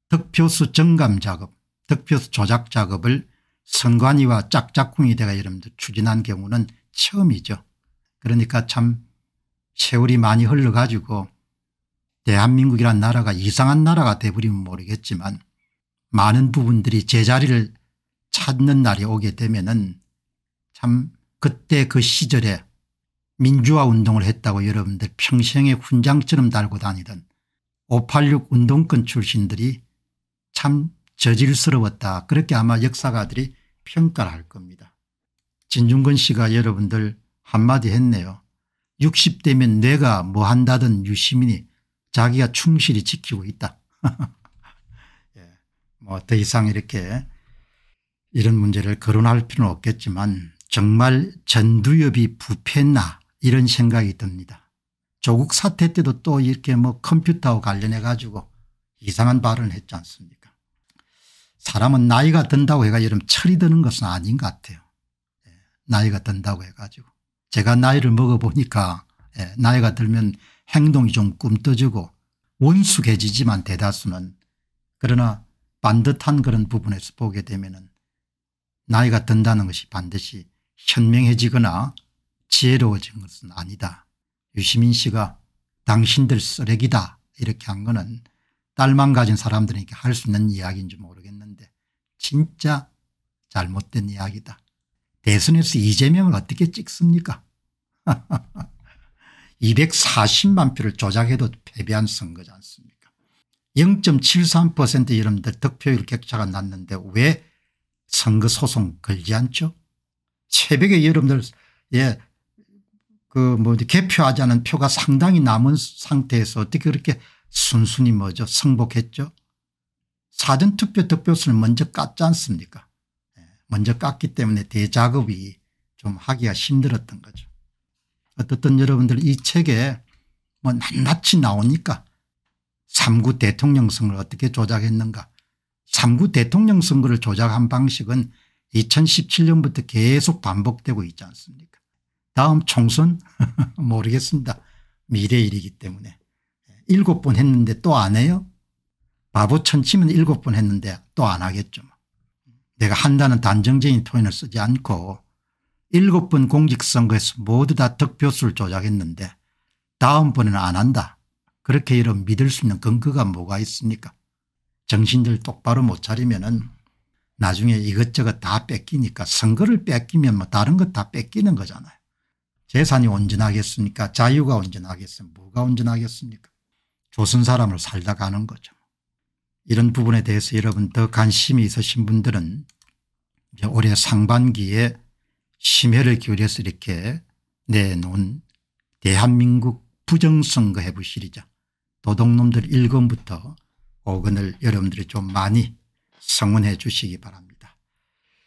득표수 정감 작업 득표수 조작 작업을 선관위와 짝짝꿍이 대가 여러분들 추진한 경우는 처음이죠. 그러니까 참 세월이 많이 흘러가지고 대한민국이란 나라가 이상한 나라가 돼버리면 모르겠지만 많은 부분들이 제자리를 찾는 날이 오게 되면은 참 그때 그 시절에 민주화 운동을 했다고 여러분들 평생의 훈장처럼 달고 다니던 586 운동권 출신들이 참 저질스러웠다 그렇게 아마 역사가들이 평가를 할 겁니다. 진중근 씨가 여러분들 한마디 했네요. 60대면 내가 뭐 한다던 유시민이 자기가 충실히 지키고 있다. 예. 뭐더 이상 이렇게 이런 문제를 거론할 필요는 없겠지만 정말 전두엽이 부패했나 이런 생각이 듭니다. 조국 사태 때도 또 이렇게 뭐 컴퓨터와 관련해 가지고 이상한 발언을 했지 않습니까 사람은 나이가 든다고 해가 여름 철이 드는 것은 아닌 것 같아요. 예. 나이가 든다고 해가지고 제가 나이를 먹어보니까 예, 나이가 들면 행동이 좀 꿈떠지고 원숙해지지만 대다수는 그러나 반듯한 그런 부분에서 보게 되면 은 나이가 든다는 것이 반드시 현명해지거나 지혜로워진 것은 아니다. 유시민 씨가 당신들 쓰레기다 이렇게 한 거는 딸만 가진 사람들에게 할 수 있는 이야기인지 모르겠는데 진짜 잘못된 이야기다. 대선에서 이재명을 어떻게 찍습니까? 240만 표를 조작해도 패배한 선거지 않습니까 0.73% 여러분들 득표율 격차가 났는데 왜 선거 소송 걸지 않죠 새벽에 여러분들 예, 그뭐 개표하지 않은 표가 상당히 남은 상태에서 어떻게 그렇게 순순히 뭐죠 승복했죠 사전투표 득표수를 먼저 깠지 않습니까 예, 먼저 깠기 때문에 대작업이 좀 하기가 힘들었던 거죠. 어떻든 여러분들 이 책에 뭐 낱낱이 나오니까 3구 대통령 선거를 어떻게 조작했는가 3구 대통령 선거를 조작한 방식은 2017년부터 계속 반복되고 있지 않습니까 다음 총선 모르겠습니다 미래 일이기 때문에 7번 했는데 또 안 해요 바보 천치면 7번 했는데 또 안 하겠죠 뭐. 내가 한다는 단정적인 표현을 쓰지 않고 일곱 번 공직선거에서 모두 다 득표수를 조작했는데 다음번에는 안 한다. 그렇게 이런 믿을 수 있는 근거가 뭐가 있습니까 정신들 똑바로 못 차리면 은 나중에 이것저것 다 뺏기니까 선거를 뺏기면 뭐 다른 것 다 뺏기는 거잖아요. 재산이 온전하겠습니까 자유가 온전하겠습니까 뭐가 온전하겠습니까 조선 사람을 살다 가는 거죠. 이런 부분에 대해서 여러분 더 관심이 있으신 분들은 올해 상반기에 심혈을 기울여서 이렇게 내놓은 대한민국 부정선거 해부 시리즈 도둑놈들 1권부터 5권을 여러분들이 좀 많이 성원해 주시기 바랍니다.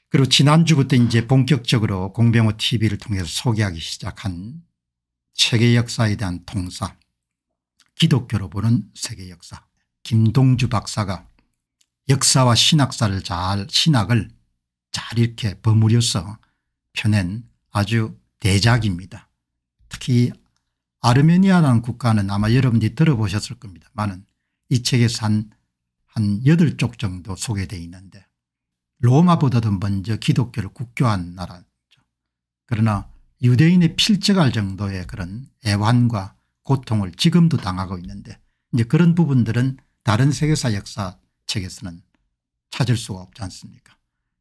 그리고 지난주부터 이제 본격적으로 공병호 tv를 통해서 소개하기 시작한 세계 역사에 대한 통사 기독교로 보는 세계 역사 김동주 박사가 역사와 신학사를 잘 신학을 잘 이렇게 버무려서 펴낸 아주 대작입니다. 특히 아르메니아라는 국가는 아마 여러분들이 들어보셨을 겁니다많은이 책에서 한, 한 8쪽 정도 소개되어 있는데 로마보다도 먼저 기독교를 국교한 나라죠. 그러나 유대인의 필적할 정도의 그런 애환과 고통을 지금도 당하고 있는데 이제 그런 부분들은 다른 세계사 역사 책에서는 찾을 수가 없지 않습니까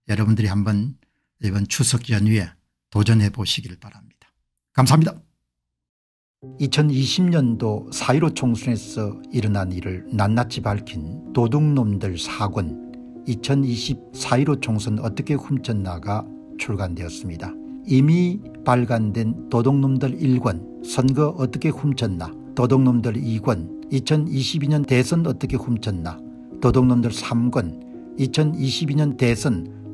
여러분들이 한번 이번 추석 연휴에 도전해 보시길 바랍니다. 감사합니다. 2020년도 4.15 총선에서 일어난 일을 낱낱이 밝힌 도둑놈들 사권 2020 4.15 총선 어떻게 훔쳤나가 출간되었습니다. 이미 발간된 도둑놈들 1권 선거 어떻게 훔쳤나 도둑놈들 2권 2022년 대선 어떻게 훔쳤나 도둑놈들 3권 2022년 대선